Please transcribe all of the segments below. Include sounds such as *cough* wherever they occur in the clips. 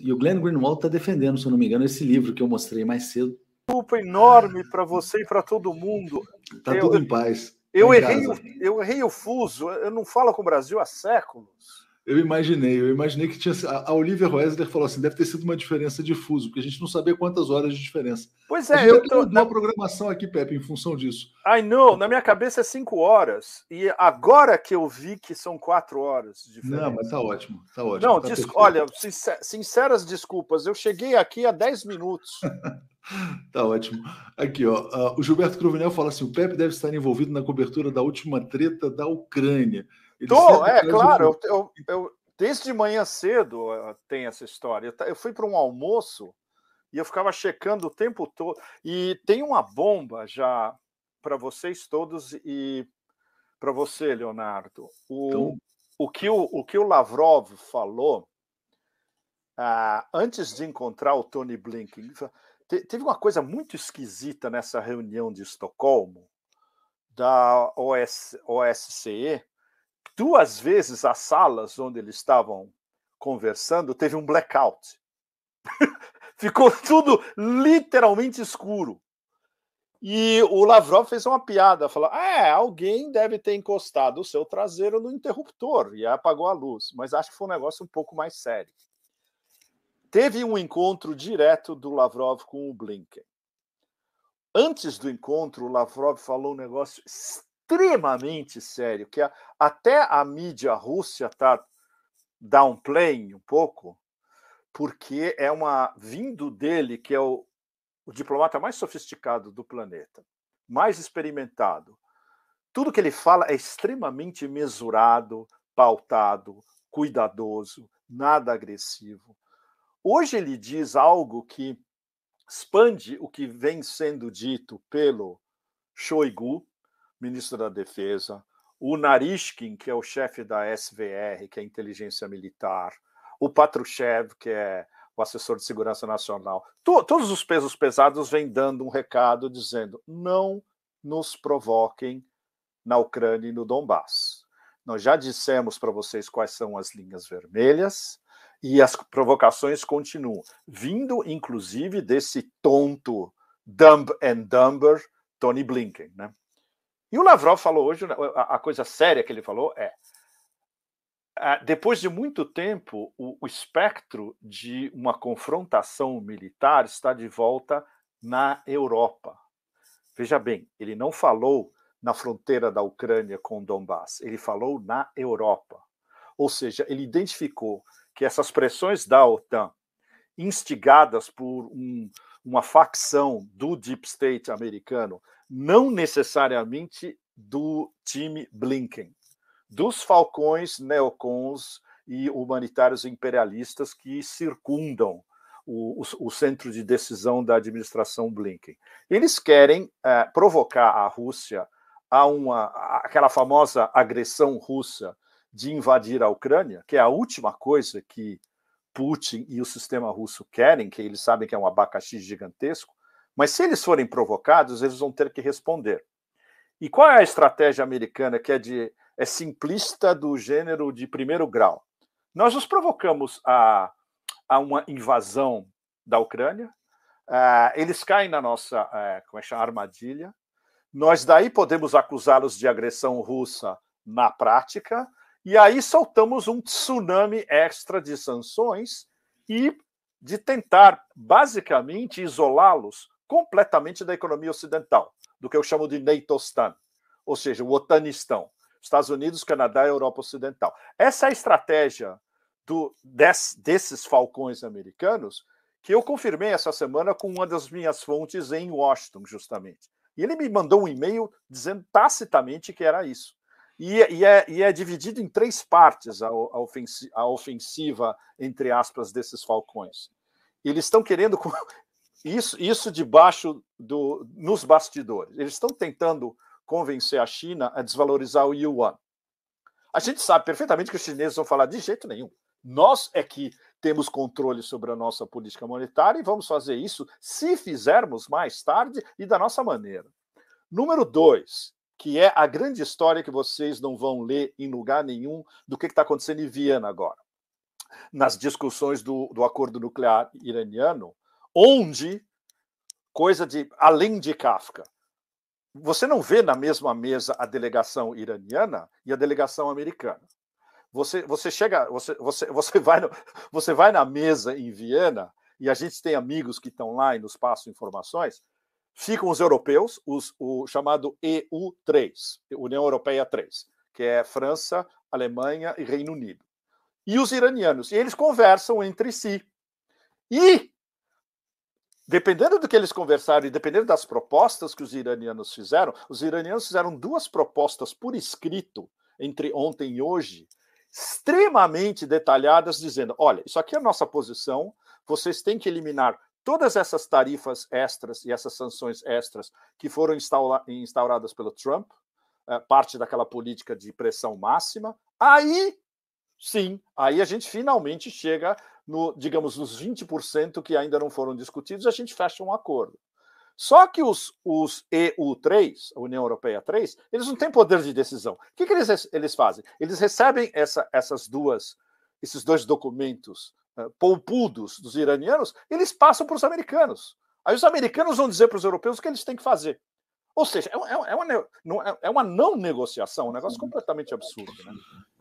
E o Glenn Greenwald está defendendo, se eu não me engano, esse livro que eu mostrei mais cedo. Desculpa enorme para você e para todo mundo. Está tudo em paz. Eu, tá em errei eu errei o fuso. Eu não falo com o Brasil há séculos. Eu imaginei, eu imaginei que tinha. A Olivia Weisler falou assim: deve ter sido uma diferença de fuso, porque a gente não sabia quantas horas de diferença. Pois é, a gente eu tô. Na... programação aqui, Pepe, em função disso. I know, na minha cabeça é cinco horas. E agora que eu vi que são quatro horas de diferença. Não, mas tá ótimo, tá ótimo. Não, tá des... olha, sinceras desculpas, eu cheguei aqui há dez minutos. *laughs* Tá ótimo. Aqui, ó. Ah, o Gilberto Cruvinel fala assim: o Pepe deve estar envolvido na cobertura da última treta da Ucrânia. Tô, é, claro. Eu, eu, eu, desde manhã cedo tem essa história. Eu fui para um almoço e eu ficava checando o tempo todo. E tem uma bomba já para vocês todos e para você, Leonardo. O, então... o, que o, o que o Lavrov falou ah, antes de encontrar o Tony Blinken, teve uma coisa muito esquisita nessa reunião de Estocolmo da OS, OSCE, duas vezes as salas onde eles estavam conversando teve um blackout. *laughs* Ficou tudo literalmente escuro. E o Lavrov fez uma piada, falou: ah, é, alguém deve ter encostado o seu traseiro no interruptor e apagou a luz. Mas acho que foi um negócio um pouco mais sério. Teve um encontro direto do Lavrov com o Blinken. Antes do encontro, o Lavrov falou um negócio extremamente sério, que a, até a mídia russa está downplaying um pouco, porque é uma vindo dele, que é o, o diplomata mais sofisticado do planeta, mais experimentado. Tudo que ele fala é extremamente mesurado, pautado, cuidadoso, nada agressivo. Hoje ele diz algo que expande o que vem sendo dito pelo Shoigu, ministro da Defesa, o Narishkin, que é o chefe da SVR, que é a Inteligência Militar, o Patrushev, que é o assessor de segurança nacional. To todos os pesos pesados vêm dando um recado dizendo: não nos provoquem na Ucrânia e no Donbass. Nós já dissemos para vocês quais são as linhas vermelhas e as provocações continuam, vindo inclusive desse tonto dumb and dumber Tony Blinken, né? E o Lavrov falou hoje, a coisa séria que ele falou é: depois de muito tempo, o, o espectro de uma confrontação militar está de volta na Europa. Veja bem, ele não falou na fronteira da Ucrânia com o Donbass, ele falou na Europa. Ou seja, ele identificou que essas pressões da OTAN, instigadas por um, uma facção do deep state americano, não necessariamente do time Blinken, dos falcões neocons e humanitários imperialistas que circundam o, o, o centro de decisão da administração Blinken. Eles querem é, provocar a Rússia a uma aquela famosa agressão russa de invadir a Ucrânia, que é a última coisa que Putin e o sistema russo querem, que eles sabem que é um abacaxi gigantesco, mas se eles forem provocados, eles vão ter que responder. E qual é a estratégia americana que é de é simplista do gênero de primeiro grau? Nós nos provocamos a, a uma invasão da Ucrânia, uh, eles caem na nossa uh, como é chama, armadilha, nós daí podemos acusá-los de agressão russa na prática, e aí soltamos um tsunami extra de sanções e de tentar, basicamente, isolá-los completamente da economia ocidental, do que eu chamo de NATO-Stan, ou seja, o otanistão, Estados Unidos, Canadá e Europa Ocidental. Essa é a estratégia do, des, desses falcões americanos que eu confirmei essa semana com uma das minhas fontes em Washington, justamente. E ele me mandou um e-mail dizendo tacitamente que era isso. E, é, e, é, e é, dividido em três partes a, a, ofensiva, a, ofensiva, entre aspas, desses falcões. Eles estão querendo *laughs* isso, isso debaixo do, nos bastidores. Eles estão tentando convencer a China a desvalorizar o yuan. A gente sabe perfeitamente que os chineses vão falar de jeito nenhum. Nós é que temos controle sobre a nossa política monetária e vamos fazer isso se fizermos mais tarde e da nossa maneira. Número dois, que é a grande história que vocês não vão ler em lugar nenhum do que está acontecendo em Viena agora, nas discussões do, do acordo nuclear iraniano, onde coisa de além de Kafka. Você não vê na mesma mesa a delegação iraniana e a delegação americana. Você, você chega, você, você, você, *laughs* vai no, você vai na mesa em Viena e a gente tem amigos que estão lá e nos passam informações ficam os europeus, os, o chamado EU3, União Europeia 3, que é França, Alemanha e Reino Unido. E os iranianos. E eles conversam entre si. E, dependendo do que eles conversaram e dependendo das propostas que os iranianos fizeram, os iranianos fizeram duas propostas por escrito entre ontem e hoje, extremamente detalhadas, dizendo: olha, isso aqui é a nossa posição, vocês têm que eliminar todas essas tarifas extras e essas sanções extras que foram instaura instauradas pelo Trump, eh, parte daquela política de pressão máxima, aí sim, aí a gente finalmente chega no, digamos, nos 20% que ainda não foram discutidos, a gente fecha um acordo. Só que os, os EU3, a União Europeia 3, eles não têm poder de decisão. O que, que eles, eles fazem? Eles recebem essa, essas duas, esses dois documentos eh, poupudos dos iranianos, eles passam para os americanos. Aí os americanos vão dizer para os europeus o que eles têm que fazer. Ou seja, é, é, uma, é, é, é uma não negociação, é um negócio completamente absurdo. Né?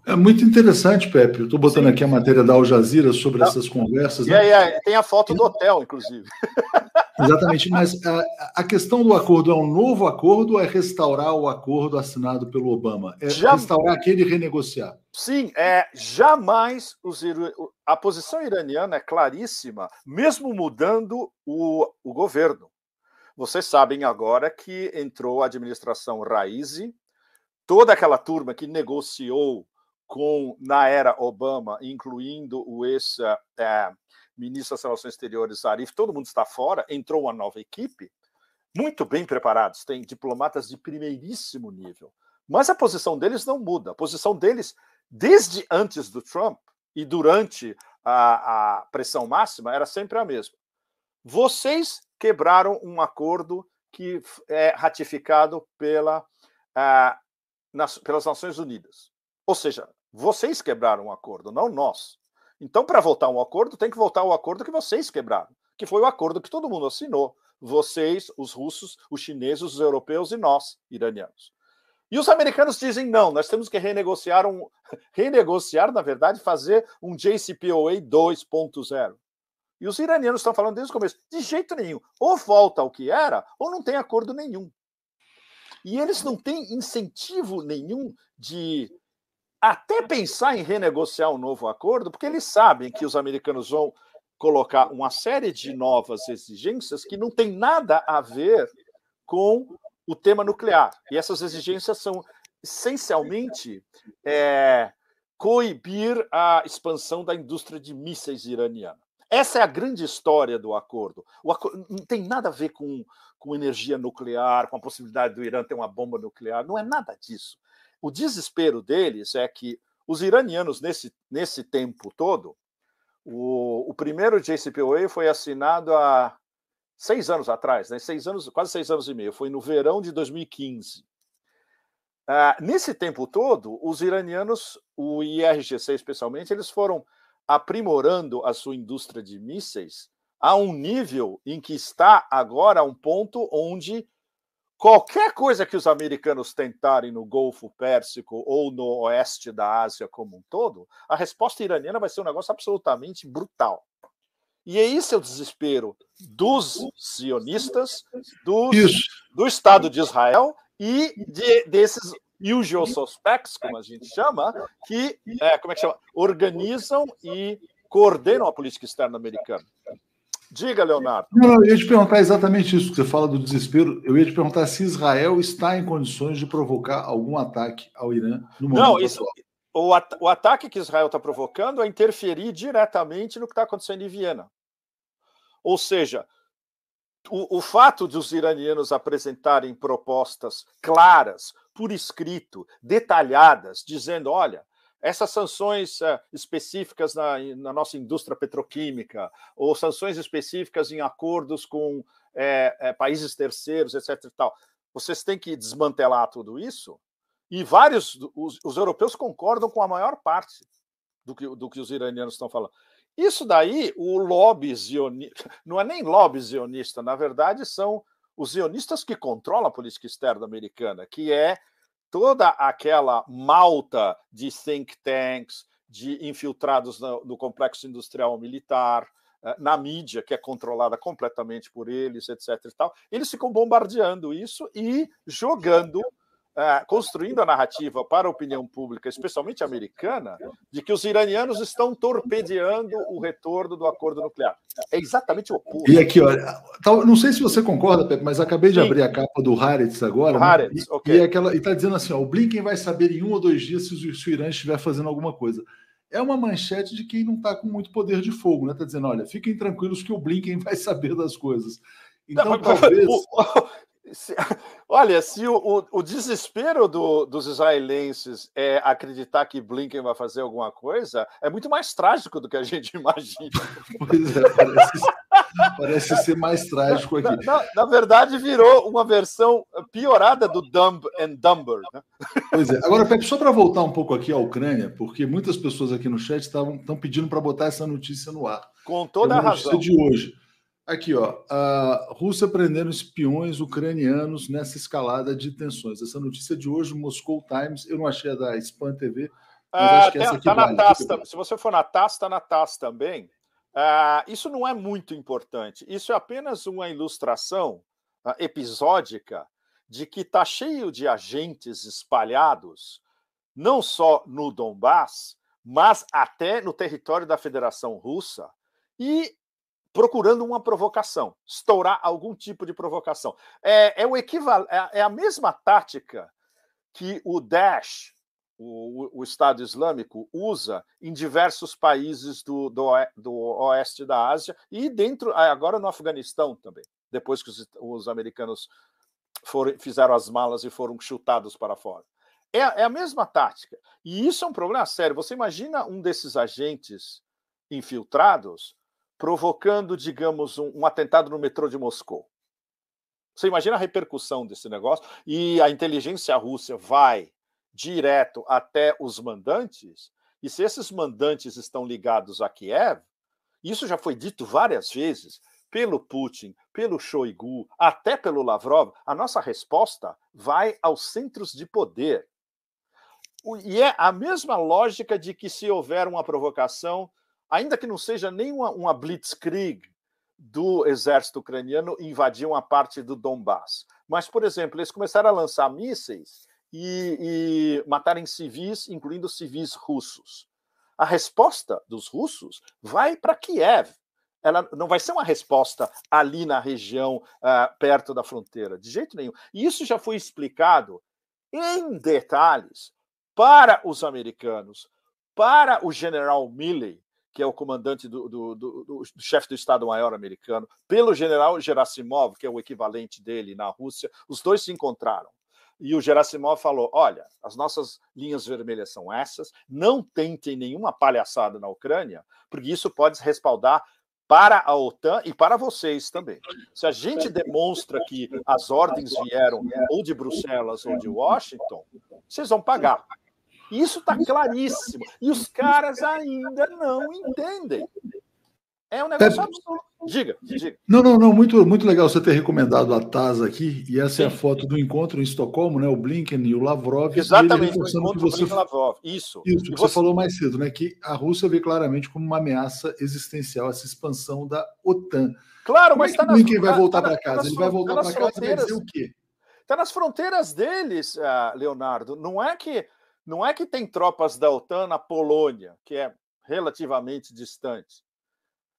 É muito interessante, Pepe. Estou botando Sim. aqui a matéria da Al Jazeera sobre não. essas conversas. E né? aí, tem a foto do hotel, inclusive. *laughs* Exatamente, mas a, a, questão do acordo é um novo acordo ou é restaurar o acordo assinado pelo Obama? É Já... restaurar aquele e renegociar? Sim, é, jamais os, a posição iraniana é claríssima, mesmo mudando o, o governo. Vocês sabem agora que entrou a administração Raisi, toda aquela turma que negociou com na era Obama, incluindo o ex-ministro eh, das Relações Exteriores Arif, todo mundo está fora, entrou uma nova equipe, muito bem preparados, tem diplomatas de primeiríssimo nível. Mas a posição deles não muda. A posição deles desde antes do Trump e durante a, a pressão máxima, era sempre a mesma. Vocês quebraram um acordo que é ratificado pela, nas, pelas Nações Unidas. Ou seja, vocês quebraram um acordo, não nós. Então, para voltar um acordo, tem que voltar o um acordo que vocês quebraram, que foi o acordo que todo mundo assinou. Vocês, os russos, os chineses, os europeus e nós, iranianos. E os americanos dizem: não, nós temos que renegociar um. *laughs* Renegociar, na verdade, fazer um JCPOA 2.0. E os iranianos estão falando desde o começo: de jeito nenhum, ou volta ao que era, ou não tem acordo nenhum. E eles não têm incentivo nenhum de até pensar em renegociar um novo acordo, porque eles sabem que os americanos vão colocar uma série de novas exigências que não tem nada a ver com o tema nuclear. E essas exigências são essencialmente é, coibir a expansão da indústria de mísseis iraniana. Essa é a grande história do acordo. O acordo não tem nada a ver com, com energia nuclear, com a possibilidade do Irã ter uma bomba nuclear, não é nada disso. O desespero deles é que os iranianos, nesse, nesse tempo todo, o, o primeiro JCPOA foi assinado há seis anos atrás, né? seis anos, quase seis anos e meio, foi no verão de 2015. Ah, nesse tempo todo, os iranianos, o IRGC especialmente, eles foram aprimorando a sua indústria de mísseis a um nível em que está agora um ponto onde qualquer coisa que os americanos tentarem no Golfo Pérsico ou no oeste da Ásia como um todo, a resposta iraniana vai ser um negócio absolutamente brutal. E aí é é o desespero dos sionistas, dos, do Estado de Israel e de, desses usual suspects, como a gente chama, que é, como é que chama? organizam e coordenam a política externa americana. Diga, Leonardo. Não, eu ia te perguntar exatamente isso, que você fala do desespero. Eu ia te perguntar se Israel está em condições de provocar algum ataque ao Irã no momento Não, isso, o ataque que Israel está provocando é interferir diretamente no que está acontecendo em Viena. Ou seja, o, o, fato de os iranianos apresentarem propostas claras, por escrito, detalhadas, dizendo: olha, essas sanções eh, específicas na, na nossa indústria petroquímica, ou sanções específicas em acordos com é, é, países terceiros, etc. E tal, vocês têm que desmantelar tudo isso. E vários, os, os europeus concordam com a maior parte do que, do que os iranianos estão falando. Isso daí, o lobby zionista, *laughs* não é nem lobby zionista, na verdade, são os zionistas que controlam a política externa americana, que é toda aquela malta de think tanks, de infiltrados no, no complexo industrial militar, eh, na mídia, que é controlada completamente por eles, etc. E tal. Eles ficam bombardeando isso e jogando é, construindo a narrativa para a opinião pública, especialmente americana, de que os iranianos estão torpedeando o retorno do acordo nuclear. É exatamente o oposto. E aqui, olha, não sei se você concorda, Pepe, mas acabei de Sim. abrir a capa do Haaretz agora. Né? Haaretz, né? e, okay. E está dizendo assim: ó, o Blinken vai saber em um ou dois dias se o, se o Irã estiver fazendo alguma coisa é uma manchete de quem não está com muito poder de fogo, né? Está dizendo, olha, fiquem tranquilos que o Blinken *laughs* vai saber das coisas. Então, não, mas, talvez... O, se, *laughs* olha, se o, o, o desespero do, dos israelenses é acreditar que Blinken vai fazer alguma coisa, é muito mais trágico do que a gente *laughs* imagina. Pois é, parece, parece ser mais trágico aqui. Na, na, na, verdade, virou uma versão piorada do Dumb and Dumber. Né? Pois é. Agora, Pepe, só para voltar um pouco aqui à Ucrânia, porque muitas pessoas aqui no chat estão pedindo para botar essa notícia no ar. Com toda é a razão. de hoje. Aqui, ó. A Rússia prendendo espiões ucranianos nessa escalada de tensões. Essa notícia de hoje, Moscou Times, eu não achei a da Spam TV. Mas ah, tá, tá na TAS, se você for na TAS, está na TAS também. Ah, isso não é muito importante. Isso é apenas uma ilustração ah, episódica de que está cheio de agentes espalhados, não só no Donbass, mas até no território da Federação Russa. E procurando uma provocação, estourar algum tipo de provocação. É, é o equivalente, é, é a mesma tática que o Daesh, o, o, Estado Islâmico, usa em diversos países do, do, do, oeste da Ásia e dentro ah, agora no Afeganistão também, depois que os, os americanos foram, fizeram as malas e foram chutados para fora. É, é a mesma tática. E isso é um problema sério. Você imagina um desses agentes infiltrados provocando, digamos, um, um atentado no metrô de Moscou. Você imagina a repercussão desse negócio? E a inteligência russa vai direto até os mandantes, e se esses mandantes estão ligados a Kiev, isso já foi dito várias vezes pelo Putin, pelo Shoigu, até pelo Lavrov, a nossa resposta vai aos centros de poder. E é a mesma lógica de que se houver uma provocação, ainda que não seja nem uma, uma blitzkrieg do exército ucraniano invadir uma parte do Donbass. Mas, por exemplo, eles começaram a lançar mísseis e, e matarem civis, incluindo civis russos. A resposta dos russos vai para Kiev. Ela não vai ser uma resposta ali na região, uh, perto da fronteira, de jeito nenhum. E isso já foi explicado em detalhes para os americanos, para o general Milley, que é o comandante do, do, do, do chefe do Estado-Maior americano, pelo general Gerasimov, que é o equivalente dele na Rússia, os dois se encontraram. E o Gerasimov falou: olha, as nossas linhas vermelhas são essas, não tentem nenhuma palhaçada na Ucrânia, porque isso pode respaldar para a OTAN e para vocês também. Se a gente demonstra que as ordens vieram ou de Bruxelas ou de Washington, vocês vão pagar. Isso está claríssimo. E os caras ainda não entendem. É um negócio absurdo. Diga, diga. Não, não, não. Muito, muito legal você ter recomendado a TAS aqui. E essa Sim. é a foto do encontro em Estocolmo, né? O Blinken e o Lavrov. Exatamente, o encontro você... Lavrov. Isso. Isso, que você... você falou mais cedo, né? Que a Rússia vê claramente como uma ameaça existencial essa expansão da OTAN. Claro, como é mas está é nas... Blinken vai voltar tá para casa. Tá nas... Ele vai voltar tá para casa fronteiras... e vai dizer o quê? Está nas fronteiras deles, ah, Leonardo. Não é que não é que tem tropas da OTAN na Polônia, que é relativamente distante.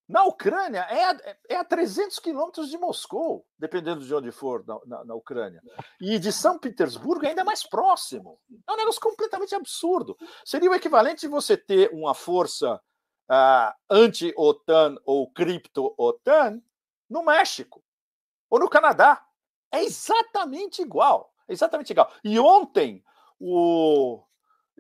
Na Ucrânia, é, é a 300 quilômetros de Moscou, dependendo de onde for na, na, na, Ucrânia. E de São Petersburgo, é ainda mais próximo. É um negócio completamente absurdo. Seria o equivalente de você ter uma força ah, anti-OTAN ou cripto-OTAN no México ou no Canadá. É exatamente igual. É exatamente igual. E ontem, o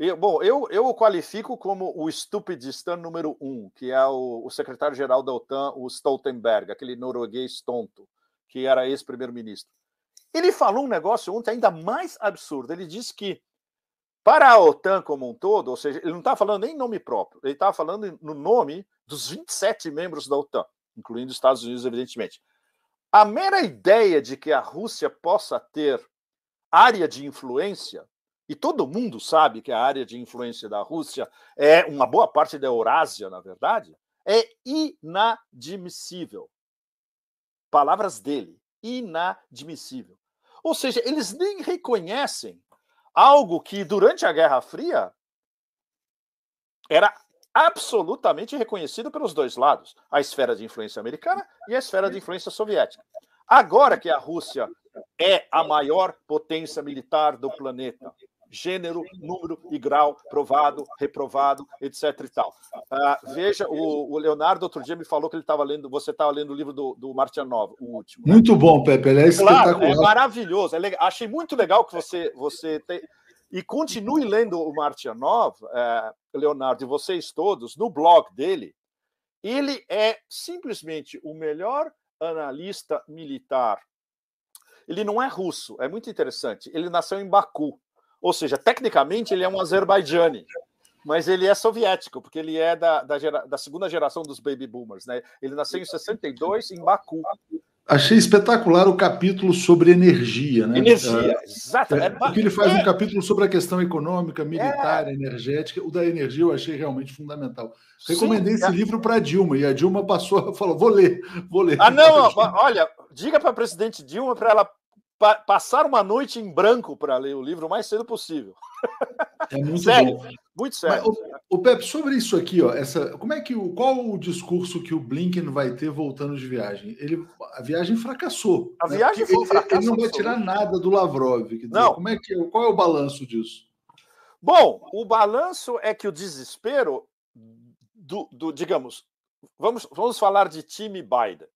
eu, bom, eu, eu o qualifico como o estupidista número um, que é o, o secretário-geral da OTAN, o Stoltenberg, aquele norueguês tonto, que era ex-primeiro-ministro. Ele falou um negócio ontem ainda mais absurdo. Ele disse que, para a OTAN como um todo, ou seja, ele não está falando nem em nome próprio, ele estava tá falando no nome dos 27 membros da OTAN, incluindo os Estados Unidos, evidentemente. A mera ideia de que a Rússia possa ter área de influência e todo mundo sabe que a área de influência da Rússia é uma boa parte da Eurásia, na verdade, é inadmissível. Palavras dele, inadmissível. Ou seja, eles nem reconhecem algo que durante a Guerra Fria era absolutamente reconhecido pelos dois lados, a esfera de influência americana e a esfera de influência soviética. Agora que a Rússia é a maior potência militar do planeta, gênero, número e grau, provado, reprovado, etc. e tal. Ah, veja, o, o, Leonardo outro dia me falou que ele estava lendo, você estava lendo o livro do, do o último. Né? Muito bom, Pepe, ele é espetacular. Claro, é maravilhoso, é legal. achei muito legal que você, você tem. E continue lendo o Martianov, é, Leonardo, e vocês todos, no blog dele. Ele é simplesmente o melhor analista militar. Ele não é russo, é muito interessante. Ele nasceu em Baku, ou seja, tecnicamente ele é um azerbaijani, mas ele é soviético, porque ele é da, da, gera, da segunda geração dos baby boomers. Né? Ele nasceu em 62 em Baku. Achei espetacular o capítulo sobre energia, né? Energia, exatamente. É, porque é, é ele faz é. um capítulo sobre a questão econômica, militar, é. energética. O da energia eu achei realmente fundamental. Recomendei Sim, esse é. livro para a Dilma e a Dilma passou, falou, vou ler, vou ler. Ah, não, *laughs* olha, diga para a presidente Dilma para ela pa passar uma noite em branco para ler o livro o mais cedo possível. É muito sério, bom. muito sério. Mas, o, o Pepe, sobre isso aqui, ó, essa, como é que o qual o discurso que o Blinken vai ter voltando de viagem? Ele, a viagem fracassou. A né? viagem foi um ele, ele, não vai tirar nada do Lavrov. Dizer, não. Como é que, é qual é o balanço disso? Bom, o balanço é que o desespero do, do digamos, vamos, vamos falar de time Biden.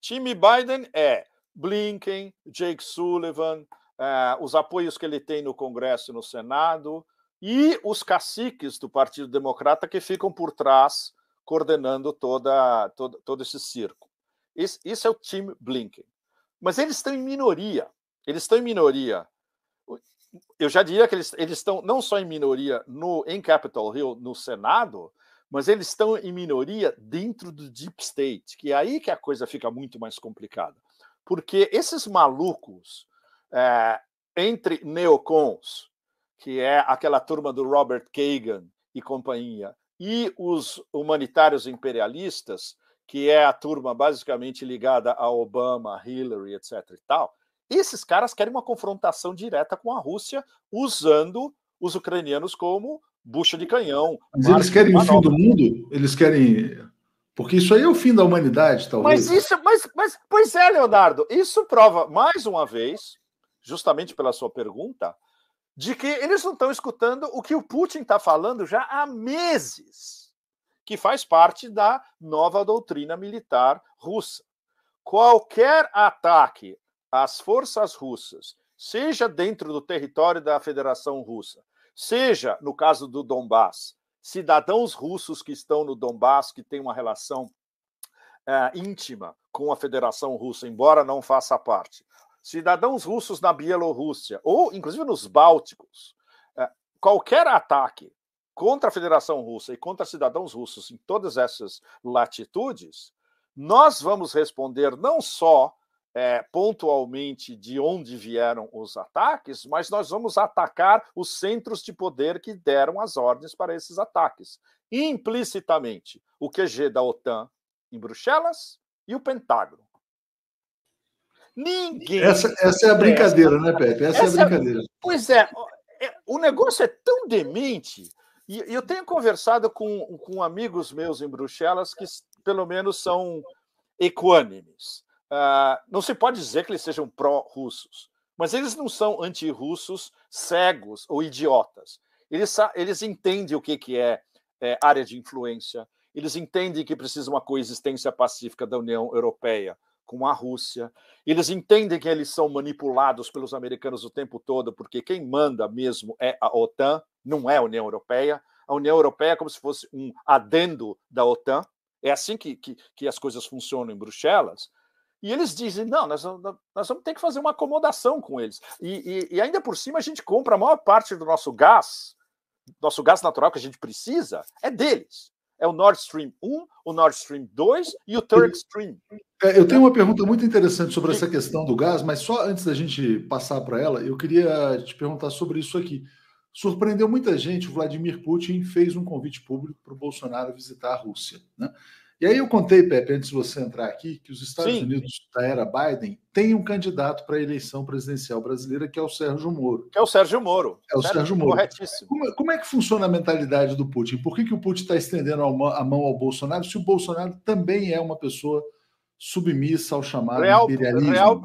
Time Biden é Blinken, Jake Sullivan, eh, os apoios que ele tem no Congresso e no Senado, e os caciques do Partido Democrata que ficam por trás coordenando toda, todo, todo esse circo. Esse, esse é o time Blinken. Mas eles estão em minoria. Eles estão em minoria. Eu já diria que eles, eles estão não só em minoria no, em Capitol Hill, no Senado, mas eles estão em minoria dentro do Deep State, que é aí que a coisa fica muito mais complicada. Porque esses malucos, é, entre neocons, que é aquela turma do Robert Kagan e companhia, e os humanitários imperialistas, que é a turma basicamente ligada a Obama, Hillary, etc. e tal, esses caras querem uma confrontação direta com a Rússia, usando os ucranianos como bucha de canhão. Mas eles querem o fim do mundo? Eles querem porque isso aí é o fim da humanidade, talvez. Mas isso, mas, mas, pois é, Leonardo, isso prova mais uma vez, justamente pela sua pergunta, de que eles não estão escutando o que o Putin está falando já há meses, que faz parte da nova doutrina militar russa. Qualquer ataque às forças russas, seja dentro do território da Federação Russa, seja no caso do Donbass, cidadãos russos que estão no Donbass, que têm uma relação é, íntima com a Federação Russa, embora não faça parte, cidadãos russos na Bielorrússia, ou inclusive nos Bálticos, é, qualquer ataque contra a Federação Russa e contra cidadãos russos em todas essas latitudes, nós vamos responder não só é, pontualmente de onde vieram os ataques, mas nós vamos atacar os centros de poder que deram as ordens para esses ataques. Implicitamente, o QG da OTAN em Bruxelas e o Pentágono. Ninguém. Essa, essa é a brincadeira, né, Pepe? Essa, é essa é a brincadeira. Pois é, é o negócio é tão demente. E eu tenho conversado com, com amigos meus em Bruxelas que, pelo menos, são equânimes. Uh, não se pode dizer que eles sejam pró-russos, mas eles não são anti-russos cegos ou idiotas. Eles, eles entendem o que, que é, é, área de influência, eles entendem que precisa uma coexistência pacífica da União Europeia com a Rússia, eles entendem que eles são manipulados pelos americanos o tempo todo, porque quem manda mesmo é a OTAN, não é a União Europeia. A União Europeia é como se fosse um adendo da OTAN. É assim que, que, que as coisas funcionam em Bruxelas. E eles dizem: não, nós, nós vamos ter que fazer uma acomodação com eles. E, e, e ainda por cima, a gente compra a maior parte do nosso gás, nosso gás natural que a gente precisa, é deles. É o Nord Stream 1, o Nord Stream 2 e o Turk Stream. É, eu tenho uma pergunta muito interessante sobre essa questão do gás, mas só antes da gente passar para ela, eu queria te perguntar sobre isso aqui. Surpreendeu muita gente, o Vladimir Putin fez um convite público para o Bolsonaro visitar a Rússia. Né? E aí eu contei, Pepe, antes de você entrar aqui, que os Estados Sim. Unidos da era Biden têm um candidato para a eleição presidencial brasileira, que é o Sérgio Moro. Que é o Sérgio Moro. É o Sérgio, Sérgio Moro. Corretíssimo. Como, como, é que funciona a mentalidade do Putin? Por que, que o Putin está estendendo a mão ao Bolsonaro se o Bolsonaro também é uma pessoa submissa ao chamado real, imperialismo? Real,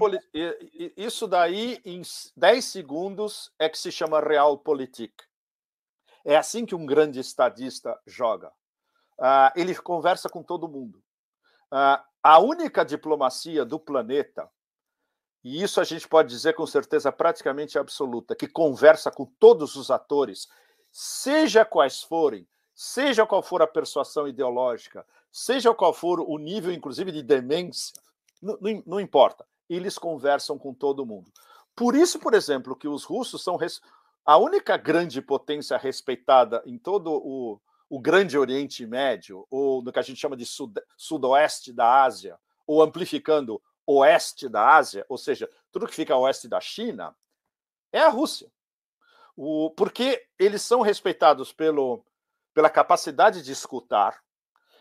isso daí, em 10 segundos, é que se chama realpolitik. É assim que um grande estadista joga uh, ele conversa com todo mundo. Uh, a única diplomacia do planeta, e isso a gente pode dizer com certeza praticamente absoluta, que conversa com todos os atores, seja quais forem, seja qual for a persuasão ideológica, seja qual for o nível, inclusive, de demência, não, não, não importa. Eles conversam com todo mundo. Por isso, por exemplo, que os russos são res... a única grande potência respeitada em todo o, o Grande Oriente Médio, ou no que a gente chama de sud sudoeste da Ásia, ou amplificando oeste da Ásia, ou seja, tudo que fica a oeste da China, é a Rússia. O, porque eles são respeitados pelo, pela capacidade de escutar,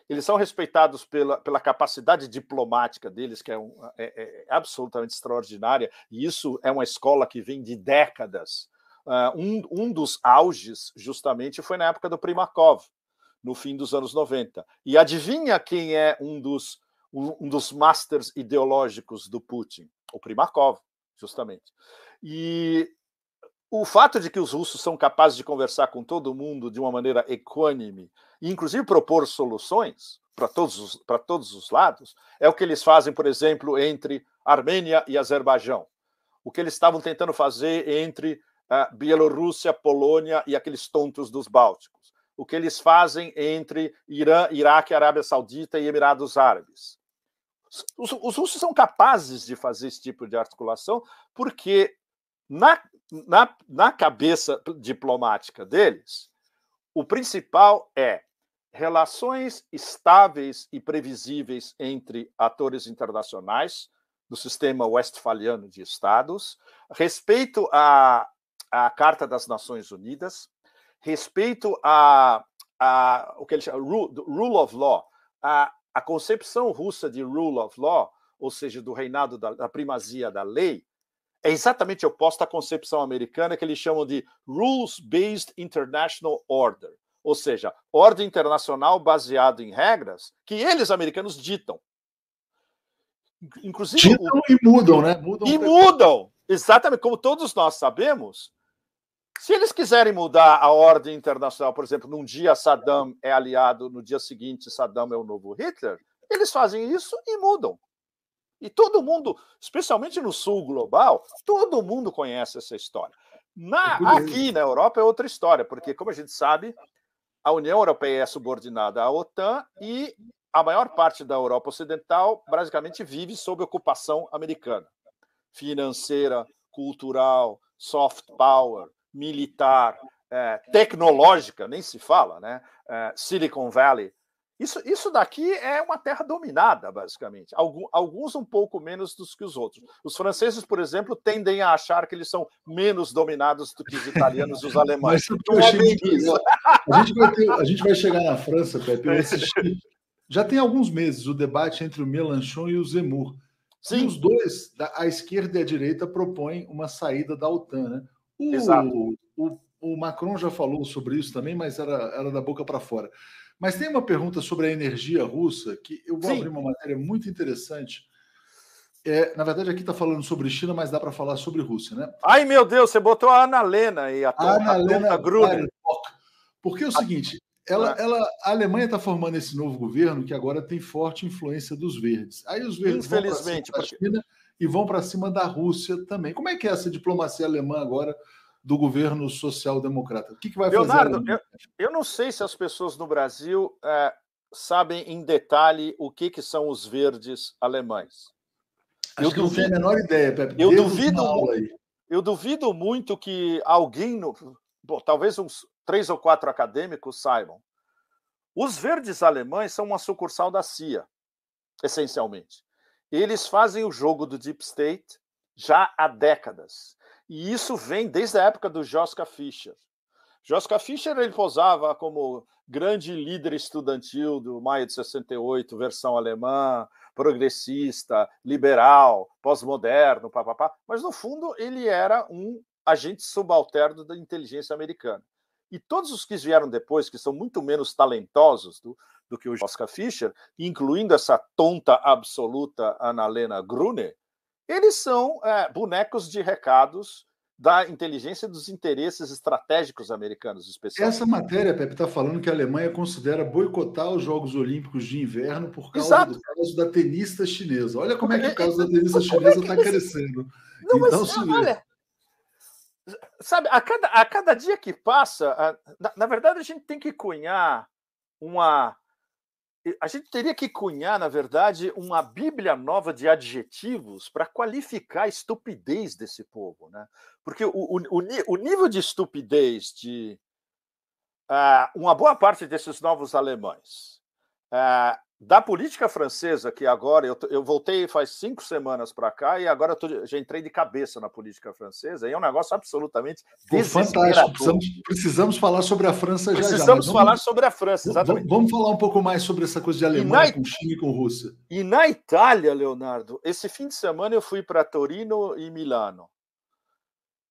eles são respeitados pela, pela capacidade diplomática deles, que é, um, é, é, é absolutamente extraordinária, e isso é uma escola que vem de décadas. Uh, um, um dos auges, justamente, foi na época do Primakov, no fim dos anos 90. E adivinha quem é um dos, um dos masters ideológicos do Putin? O Primakov, justamente. E o fato de que os russos são capazes de conversar com todo mundo de uma maneira equânime, e inclusive propor soluções para todos, para todos os lados, é o que eles fazem, por exemplo, entre Armênia e Azerbaijão. O que eles estavam tentando fazer entre eh, Bielorrússia, Polônia e aqueles tontos dos Bálticos o que eles fazem entre Irã, Iraque, Arábia Saudita e Emirados Árabes. Os, os russos são capazes de fazer esse tipo de articulação porque, na, na, na cabeça diplomática deles, o principal é relações estáveis e previsíveis entre atores internacionais do sistema westfaliano de estados, respeito à, à Carta das Nações Unidas, respeito a, a o que ele chama rule, rule of law, a, a concepção russa de rule of law, ou seja, do reinado da, da primazia da lei, é exatamente oposta à concepção americana que eles chamam de rules-based international order, ou seja, ordem internacional baseada em regras que eles americanos ditam. Inclusive ditam o... e mudam, né? Mudam e mudam, exatamente como todos nós sabemos. Se eles quiserem mudar a ordem internacional, por exemplo, num dia Saddam é aliado, no dia seguinte Saddam é o novo Hitler, eles fazem isso e mudam. E todo mundo, especialmente no sul global, todo mundo conhece essa história. Na, é aqui na Europa é outra história, porque, como a gente sabe, a União Europeia é subordinada à OTAN e a maior parte da Europa Ocidental basicamente vive sob ocupação americana financeira, cultural, soft power militar é, tecnológica, nem se fala, né? É, Silicon Valley. Isso, isso daqui é uma terra dominada, basicamente. Alguns, alguns um pouco menos do que os outros. Os franceses, por exemplo, tendem a achar que eles são menos dominados do que os italianos e os *laughs* alemães. Mas, é isso. A, gente vai ter, a gente vai chegar na França, Pepe. Eu *laughs* é. assisti, já tem alguns meses o debate entre o Melanchon e o Zemmour. Sim. E os dois, a esquerda e a direita, propõem uma saída da OTAN. Né? O, Exato. O, o Macron já falou sobre isso também, mas era, era da boca para fora. Mas tem uma pergunta sobre a energia russa que eu vou Sim. abrir uma matéria muito interessante. É, na verdade, aqui está falando sobre China, mas dá para falar sobre Rússia, né? Ai, meu Deus, você botou a Ana Lena aí, a, a Ana Lena Gruber. Porque é o seguinte, ela, ah. ela, a Alemanha está formando esse novo governo que agora tem forte influência dos verdes. Aí os verdes Infelizmente, vão para a China, porque e vão para cima da Rússia também. Como é que é essa diplomacia alemã agora do governo social-democrata? O que, que vai Leonardo, fazer? Leonardo, eu, eu, não sei se as pessoas no Brasil é, sabem em detalhe o que, que são os verdes alemães. Acho eu duvido, não tenho a menor ideia, Pepe. Eu duvido, eu duvido muito que alguém, no, bom, talvez uns três ou quatro acadêmicos saibam. Os verdes alemães são uma sucursal da CIA, essencialmente. Eles fazem o jogo do Deep State já há décadas. E isso vem desde a época do Josca Fischer. Josca Fischer ele posava como grande líder estudantil do maio de 68, versão alemã, progressista, liberal, pós-moderno, papapá, mas no fundo ele era um agente subalterno da inteligência americana. E todos os que vieram depois, que são muito menos talentosos, do, do que o Oscar Fischer, incluindo essa tonta absoluta Annalena Gruner, eles são é, bonecos de recados da inteligência e dos interesses estratégicos americanos, especiais. Essa matéria, Pepe, está falando que a Alemanha considera boicotar os Jogos Olímpicos de Inverno por causa Exato. do caso da tenista chinesa. Olha como é que é, o caso é, da é, tenista chinesa está é eles... crescendo. Não, então, mas, olha, sabe, a cada, a cada dia que passa, a, na, na, verdade, a gente tem que cunhar uma, a gente teria que cunhar, na verdade, uma Bíblia nova de adjetivos para qualificar a estupidez desse povo, né? Porque o, o, o nível de estupidez de uh, uma boa parte desses novos alemães uh, da política francesa, que agora eu, eu voltei faz cinco semanas para cá e agora tô, já entrei de cabeça na política francesa, e é um negócio absolutamente fantástico. Precisamos, precisamos, falar sobre a França precisamos já. Precisamos falar sobre a França, exatamente. Vamos, falar um pouco mais sobre essa coisa de Alemanha com China e com Rússia. E na Itália, Leonardo, esse fim de semana eu fui para Torino e Milano.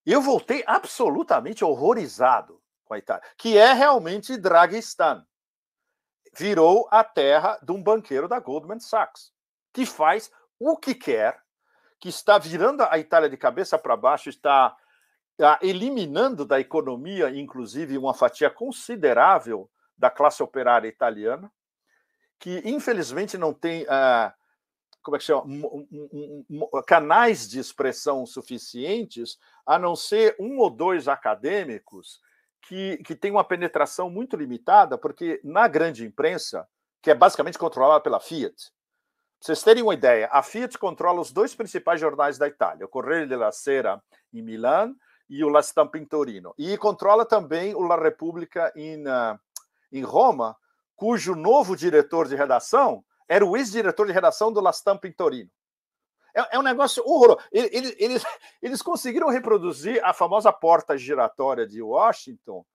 Eu voltei absolutamente horrorizado com a Itália, que é realmente Dragistan virou a terra de um banqueiro da Goldman Sachs, que faz o que quer, que está virando a Itália de cabeça para baixo, está eliminando da economia, inclusive, uma fatia considerável da classe operária italiana, que infelizmente não tem ah, como é que chama? canais de expressão suficientes, a não ser um ou dois acadêmicos que, que tem uma penetração muito limitada, porque na grande imprensa, que é basicamente controlada pela Fiat, vocês terem uma ideia, a Fiat controla os dois principais jornais da Itália, o Correio della Sera em Milão e o La Stampa em Torino. E controla também o La Repubblica em, uh, em Roma, cujo novo diretor de redação era o ex-diretor de redação do La Stampa em Torino. É, é um negócio horroroso. Eles, eles, *laughs* eles conseguiram reproduzir a famosa porta giratória de Washington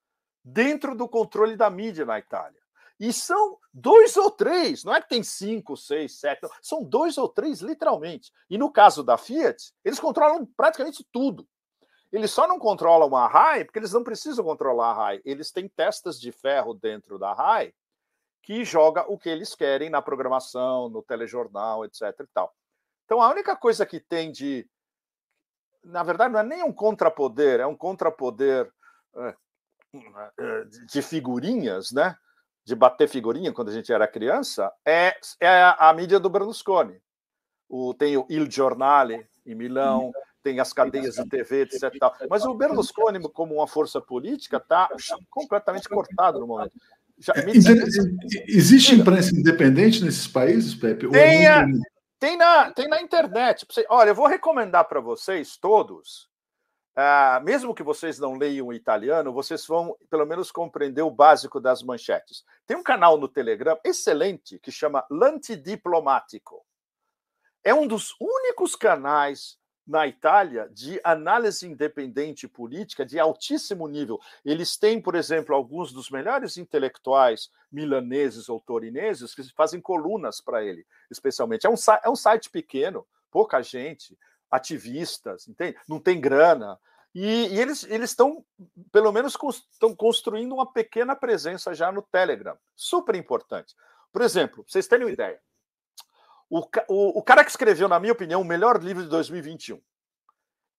dentro do controle da mídia na Itália. E são dois ou três, não é que tem cinco, seis, sete, são dois ou três, literalmente. E no caso da Fiat, eles controlam praticamente tudo. Eles só não controlam a RAI, porque eles não precisam controlar a RAI. Eles têm testas de ferro dentro da RAI que joga o que eles querem na programação, no telejornal, etc. E tal. Então, a única coisa que tem de. Na verdade, não é nem um contrapoder, é um contrapoder eh, eh, de figurinhas, né? De bater figurinha quando a gente era criança, é, é a mídia do Berlusconi. O, tem o Il Giornale em Milão, tem as cadeias de TV, etc. Mas o Berlusconi, como uma força política, está completamente cortado no momento. Já, me... Existe imprensa independente nesses países, Pepe? É Tenha, tem na, tem na internet. Olha, eu vou recomendar para vocês todos, ah, mesmo que vocês não leiam italiano, vocês vão pelo menos compreender o básico das manchetes. Tem um canal no Telegram excelente que chama Lante Diplomático. É um dos únicos canais na Itália de análise independente política de altíssimo nível. Eles têm, por exemplo, alguns dos melhores intelectuais milaneses ou torineses que fazem colunas para ele, especialmente. É um, é um site pequeno, pouca gente, ativistas, entende? não tem grana. E, e eles estão, pelo menos, estão construindo uma pequena presença já no Telegram. Super importante. Por exemplo, vocês terem uma ideia, o, o, o cara que escreveu, na minha opinião, o melhor livro de 2021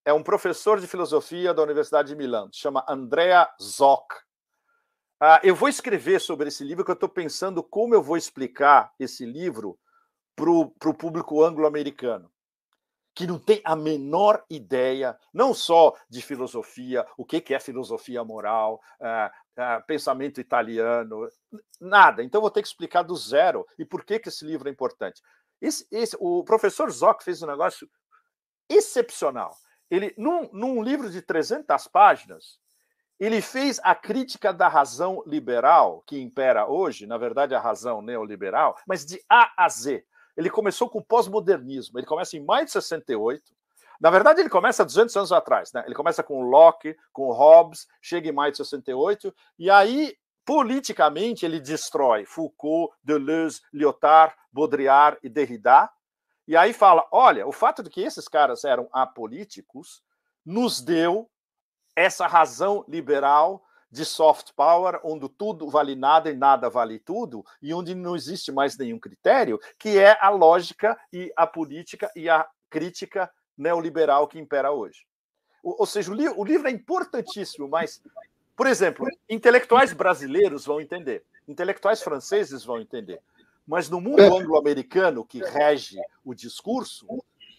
é um professor de filosofia da Universidade de Milão, chama Andrea Zoc. Ah, eu vou escrever sobre esse livro, que eu estou pensando como eu vou explicar esse livro para o público anglo-americano, que não tem a menor ideia, não só de filosofia, o que, que é filosofia moral, ah, ah, pensamento italiano, nada. Então, eu vou ter que explicar do zero e por que, que esse livro é importante. Esse, esse, o professor Zoc fez um negócio excepcional. Ele, num, num livro de 300 páginas, ele fez a crítica da razão liberal que impera hoje, na verdade, a razão neoliberal, mas de A a Z. Ele começou com o pós-modernismo, ele começa em maio de 68. Na verdade, ele começa 200 anos atrás, né? Ele começa com Locke, com Hobbes, chega em maio de 68, e aí politicamente ele destrói Foucault, Deleuze, Lyotard, Baudrillard e Derrida, e aí fala: olha, o fato de que esses caras eram apolíticos nos deu essa razão liberal de soft power, onde tudo vale nada e nada vale tudo, e onde não existe mais nenhum critério, que é a lógica e a política e a crítica neoliberal que impera hoje. Ou seja, o livro é importantíssimo, mas por exemplo, intelectuais brasileiros vão entender, intelectuais franceses vão entender, mas no mundo é. anglo-americano que rege o discurso,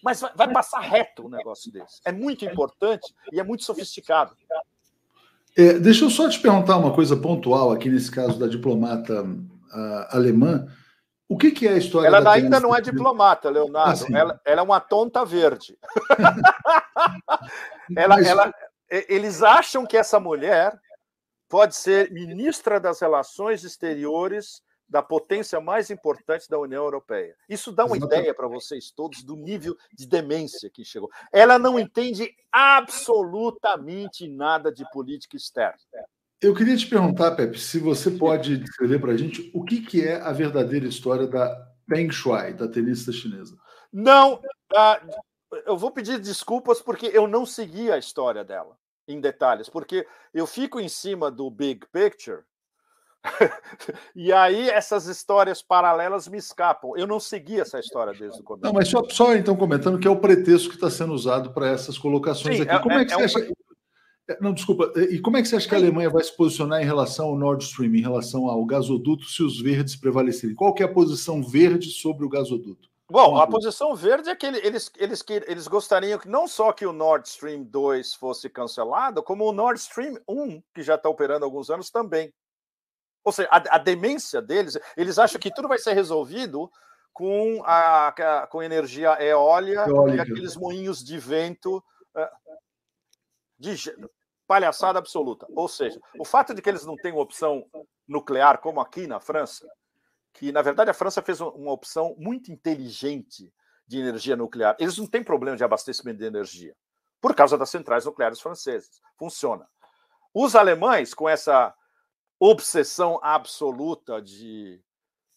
mas vai, vai passar reto o um negócio desse. É muito importante e é muito sofisticado. É, deixa eu só te perguntar uma coisa pontual aqui nesse caso da diplomata uh, alemã. O que, que, é a história Ela da ainda não é diplomata, Leonardo. Ah, ela, ela é uma tonta verde. *laughs* ela, Mas... ela, eles acham que essa mulher pode ser ministra das Relações Exteriores da potência mais importante da União Europeia. Isso dá uma ideia para vocês todos do nível de demência que chegou. Ela não entende absolutamente nada de política externa. Eu queria te perguntar, Pepe, se você pode descrever para a gente o que, que é a verdadeira história da Peng Shuai, da tenista chinesa. Não, ah, eu vou pedir desculpas porque eu não segui a história dela em detalhes, porque eu fico em cima do big picture *laughs* e aí essas histórias paralelas me escapam. Eu não segui essa história desde o começo. Não, mas só, só então comentando que é o pretexto que está sendo usado para essas colocações Sim, aqui. É, como é, é que é você um... acha... É, não, desculpa. E como é que você acha que a Alemanha vai se posicionar em relação ao Nord Stream, em relação ao gasoduto, se os verdes prevalecerem? Qual é a posição verde sobre o gasoduto? Bom, a uhum. posição verde é que eles, eles, eles gostariam que não só que o Nord Stream 2 fosse cancelado, como o Nord Stream 1, que já está operando há alguns anos, também. Ou seja, a, a, demência deles, eles acham que tudo vai ser resolvido com, a, com energia eólica, eólica. e aqueles moinhos de vento de palhaçada absoluta. Ou seja, o fato de que eles não têm opção nuclear, como aqui na França, que, na verdade, a França fez uma opção muito inteligente de energia nuclear. Eles não têm problema de abastecimento de energia, por causa das centrais nucleares francesas. Funciona. Os alemães, com essa obsessão absoluta de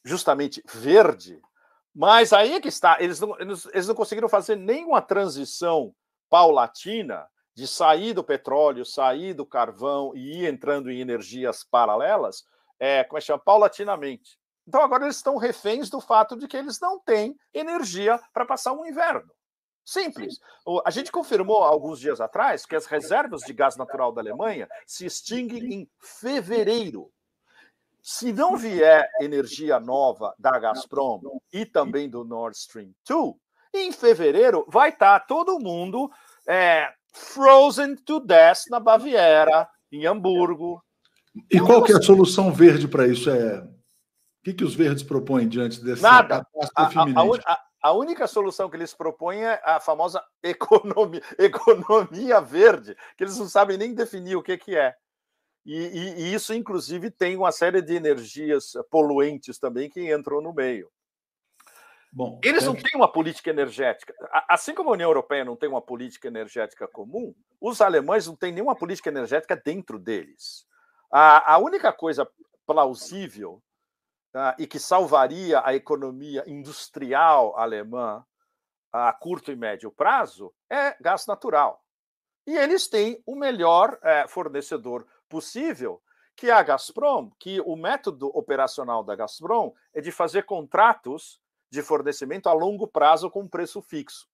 justamente verde, mas aí é que está, eles não, eles, não conseguiram fazer nenhuma transição paulatina de sair do petróleo, sair do carvão e ir entrando em energias paralelas, é, como é que chama? Paulatinamente. Então agora eles estão reféns do fato de que eles não têm energia para passar um inverno. Simples. A gente confirmou alguns dias atrás que as reservas de gás natural da Alemanha se extinguem em fevereiro. Se não vier energia nova da Gazprom e também do Nord Stream 2, em fevereiro vai estar tá todo mundo é, frozen to death na Baviera, em Hamburgo. E então, qual é a solução verde para isso? É o que, que os verdes propõem diante dessa Nada. catástrofe a, a, a, única solução que eles propõem é a famosa economia, *laughs* economia verde, que eles não sabem nem definir o que, que é. E, e, e isso, inclusive, tem uma série de energias poluentes também que entram no meio. Bom, eles não têm uma política energética. Assim como a União Europeia não tem uma política energética comum, os alemães não têm nenhuma política energética dentro deles. A, a única coisa plausível tá? e que salvaria a economia industrial alemã a curto e médio prazo é gás natural. E eles têm o melhor é, fornecedor possível, que é a Gazprom, que o método operacional da Gazprom é de fazer contratos de fornecimento a longo prazo com preço fixo.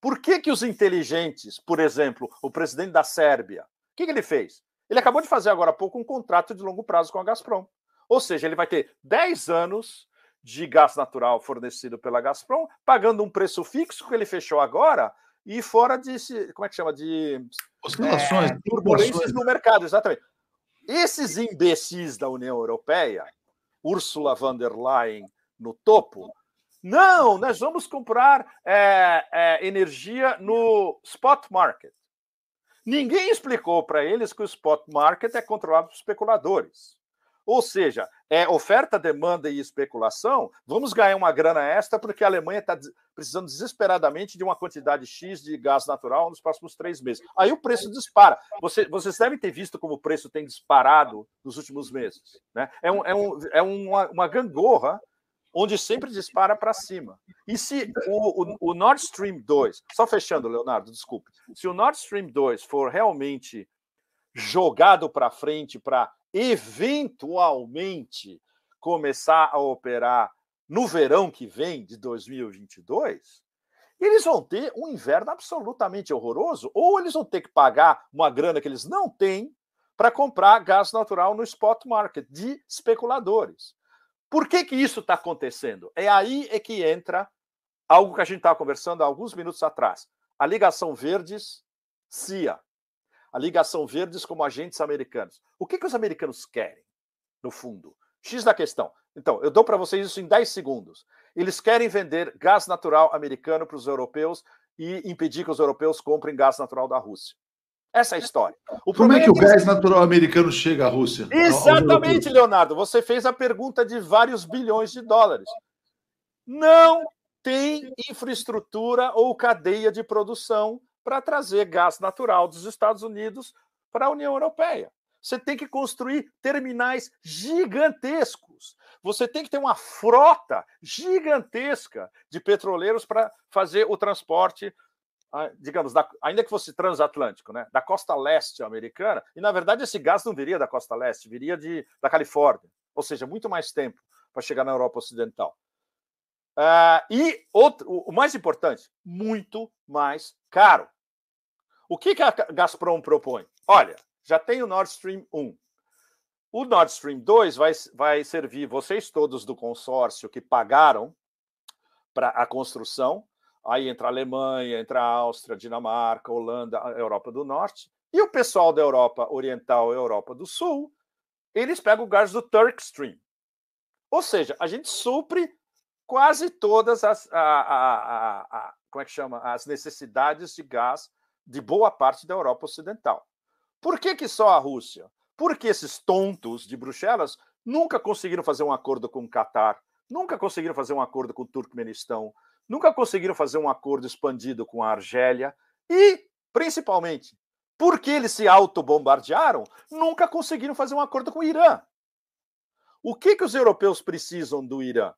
Por que, que os inteligentes, por exemplo, o presidente da Sérbia, o que, que ele fez? Ele acabou de fazer agora há pouco um contrato de longo prazo com a Gazprom. Ou seja, ele vai ter 10 anos de gás natural fornecido pela Gazprom, pagando um preço fixo que ele fechou agora e fora de. Como é que chama? De. Oscilações. É, turbulências no mercado, exatamente. Esses imbecis da União Europeia, Ursula von der Leyen no topo, não, nós vamos comprar é, é, energia no spot market. Ninguém explicou para eles que o spot market é controlado por especuladores. Ou seja, é oferta, demanda e especulação. Vamos ganhar uma grana extra porque a Alemanha está precisando desesperadamente de uma quantidade X de gás natural nos próximos três meses. Aí o preço dispara. Você, vocês devem ter visto como o preço tem disparado nos últimos meses. Né? É, um, é, um, é uma, uma gangorra onde sempre dispara para cima. E se o, o, o, Nord Stream 2, só fechando, Leonardo, desculpe, se o Nord Stream 2 for realmente jogado para frente para eventualmente começar a operar no verão que vem de 2022, eles vão ter um inverno absolutamente horroroso, ou eles vão ter que pagar uma grana que eles não têm para comprar gás natural no spot market de especuladores. Por que, que isso está acontecendo? É aí é que entra algo que a gente estava conversando há alguns minutos atrás. A ligação verdes CIA a ligação verdes como agentes americanos. O que, que os americanos querem, no fundo? X da questão. Então, eu dou para vocês isso em 10 segundos. Eles querem vender gás natural americano para os europeus e impedir que os europeus comprem gás natural da Rússia. Essa é a história. O Como é, é que, o gás eles... natural americano chega à Rússia? Exatamente, Leonardo. Você fez a pergunta de vários bilhões de dólares. Não tem infraestrutura ou cadeia de produção para trazer gás natural dos Estados Unidos para a União Europeia. Você tem que construir terminais gigantescos. Você tem que ter uma frota gigantesca de petroleiros para fazer o transporte, digamos, da, ainda que fosse transatlântico, né, da costa leste americana. E na verdade esse gás não viria da costa leste, viria de, da Califórnia. Ou seja, muito mais tempo para chegar na Europa Ocidental. Uh, e outro, o mais importante, muito mais caro. O que, que a Gazprom propõe? Olha, já tem o Nord Stream 1. O Nord Stream 2 vai, vai servir vocês todos do consórcio que pagaram para a construção. Aí entra a Alemanha, entra a Áustria, Dinamarca, Holanda, Europa do Norte. E o pessoal da Europa Oriental e Europa do Sul, eles pegam o gás do Turk Stream. Ou seja, a gente supre quase todas as, a, a, a, como é que chama? as necessidades de gás de boa parte da Europa Ocidental. Por que, que só a Rússia? Porque esses tontos de Bruxelas nunca conseguiram fazer um acordo com o Catar, nunca conseguiram fazer um acordo com o Turkmenistão, nunca conseguiram fazer um acordo expandido com a Argélia e, principalmente, porque eles se autobombardearam, nunca conseguiram fazer um acordo com o Irã. O que, que os europeus precisam do Irã?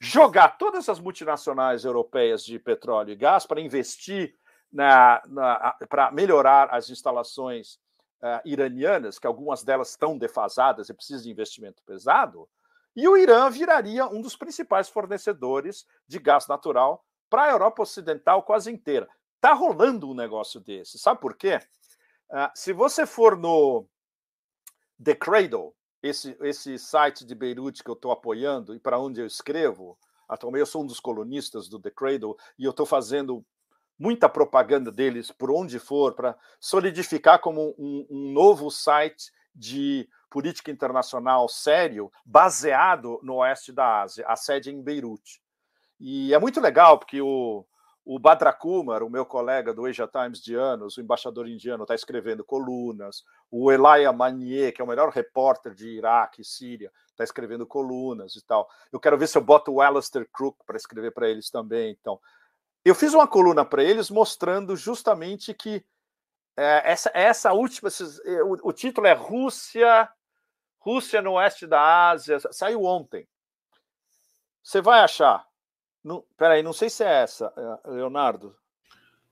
jogar todas as multinacionais europeias de petróleo e gás para investir na, na para melhorar as instalações uh, iranianas, que algumas delas estão defasadas e precisam de investimento pesado, e o Irã viraria um dos principais fornecedores de gás natural para a Europa Ocidental quase inteira. Está rolando um negócio desse. Sabe por quê? Uh, se você for no The Cradle, esse, esse site de Beirute que eu estou apoiando e para onde eu escrevo, atualmente eu sou um dos colunistas do The Cradle e eu estou fazendo muita propaganda deles por onde for para solidificar como um, um novo site de política internacional sério baseado no oeste da Ásia, a sede é em Beirute. E é muito legal porque o, o Badrakumar, o meu colega do Asia Times de anos, o embaixador indiano, está escrevendo colunas. O Elia Manier, que é o melhor repórter de Iraque e Síria, está escrevendo colunas e tal. Eu quero ver se eu boto o Alastair Crook para escrever para eles também. Então, eu fiz uma coluna para eles mostrando justamente que é, essa, essa última, esses, é, o, o título é Rússia, Rússia no oeste da Ásia. Saiu ontem. Você vai achar peraí, não sei se é essa, é, Leonardo.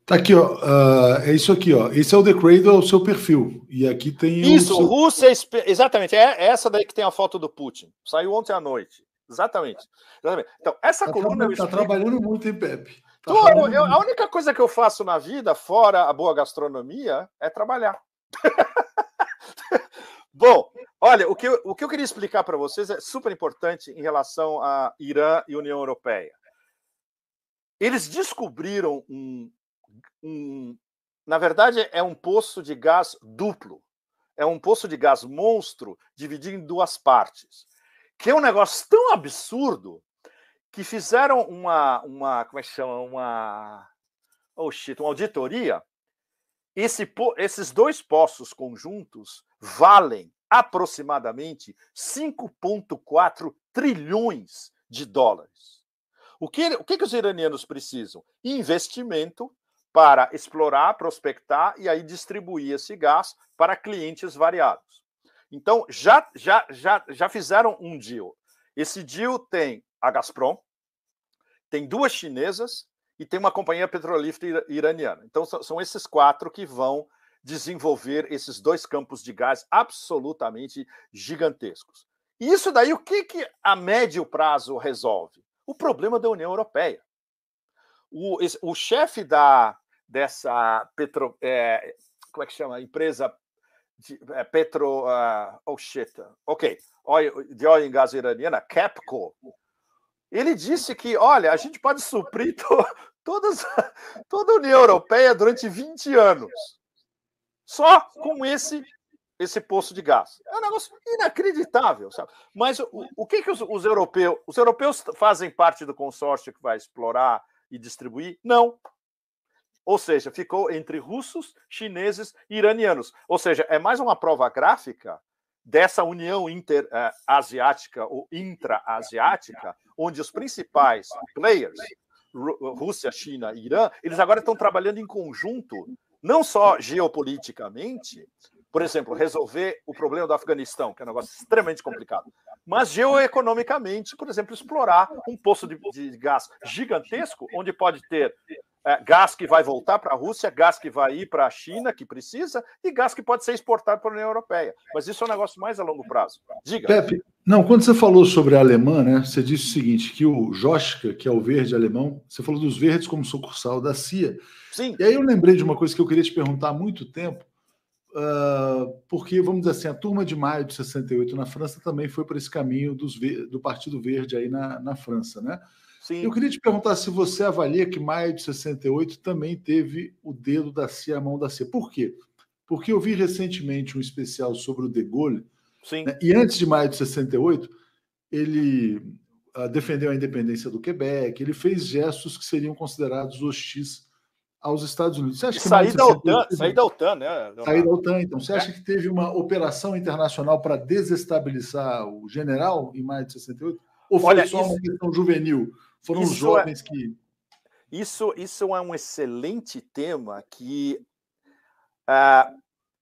Tá aqui, ó. Uh, é isso aqui, ó. Esse é o The Cradle, é o seu perfil. E aqui tem. Isso, o seu... Rússia. É exatamente, é essa daí que tem a foto do Putin. Saiu ontem à noite. Exatamente. Exatamente. Então, essa tá coluna. Está explico... trabalhando muito, hein, Pepe? Tá Tô, eu, a única coisa que eu faço na vida, fora a boa gastronomia, é trabalhar. *laughs* Bom, olha, o que eu, o que eu queria explicar para vocês é super importante em relação a Irã e União Europeia. Eles descobriram um, um. Na verdade, é um poço de gás duplo. É um poço de gás monstro dividido em duas partes. Que é um negócio tão absurdo que fizeram uma, uma como é que chama? Uma, oh shit, uma auditoria. Esse, esses dois poços conjuntos valem aproximadamente 5,4 trilhões de dólares. O que, o que, que os iranianos precisam? Investimento para explorar, prospectar e aí distribuir esse gás para clientes variados. Então, já, já, já, já fizeram um deal. Esse deal tem a Gazprom, tem duas chinesas e tem uma companhia petrolífera iraniana. Então, são esses quatro que vão desenvolver esses dois campos de gás absolutamente gigantescos. E isso daí, o que, que a médio prazo resolve? o problema da União Europeia. O, o chefe da, dessa Petro, é, como é que chama? Empresa de, é, Petro. Uh, oh shit. Ok. de óleo e gás iraniana, Capco. Ele disse que, olha, a gente pode suprir to, *laughs* todas, toda a União Europeia durante 20 anos. Só com esse esse poço de gás. É um negócio inacreditável, sabe? Mas o, o que, que os, os, europeus. Os europeus fazem parte do consórcio que vai explorar e distribuir? Não. Ou seja, ficou entre russos, chineses e iranianos. Ou seja, é mais uma prova gráfica dessa união interasiática é, ou intra-asiática, onde os principais players, Rússia, China e Irã, eles agora estão trabalhando em conjunto, não só geopoliticamente, por exemplo, resolver o problema do Afeganistão, que é um negócio extremamente complicado. Mas geoeconomicamente, por exemplo, explorar um poço de, de gás gigantesco, onde pode ter é, gás que vai voltar para a Rússia, gás que vai ir para a China, que precisa, e gás que pode ser exportado para a União Europeia. Mas isso é um negócio mais a longo prazo. Diga. Pepe, não, quando você falou sobre a alemã, né, você disse o seguinte, que o Joschka, que é o verde alemão, você falou dos verdes como sucursal da CIA. Sim. E aí eu lembrei de uma coisa que eu queria te perguntar há muito tempo, ah, porque, vamos dizer assim, a turma de maio de 68 na França também foi para esse caminho dos, do Partido Verde aí na, na França, né? Sim. Eu queria te perguntar se você avalia que maio de 68 também teve o dedo da CIA, a mão da CIA. Por quê? Porque eu vi recentemente um especial sobre o De Gaulle, né? e antes de maio de 68, ele uh, defendeu a independência do Quebec, ele fez gestos que seriam considerados hostis aos Estados Unidos. Você acha que sair da OTAN, teve... sair da OTAN, né? Leonardo? Sair da OTAN, então. Você é. acha que teve uma operação internacional para desestabilizar o general em maio de 68? Ou foi Olha, só isso... uma questão juvenil? Foram os é- jovens é... que. Isso, isso é um excelente tema que ah,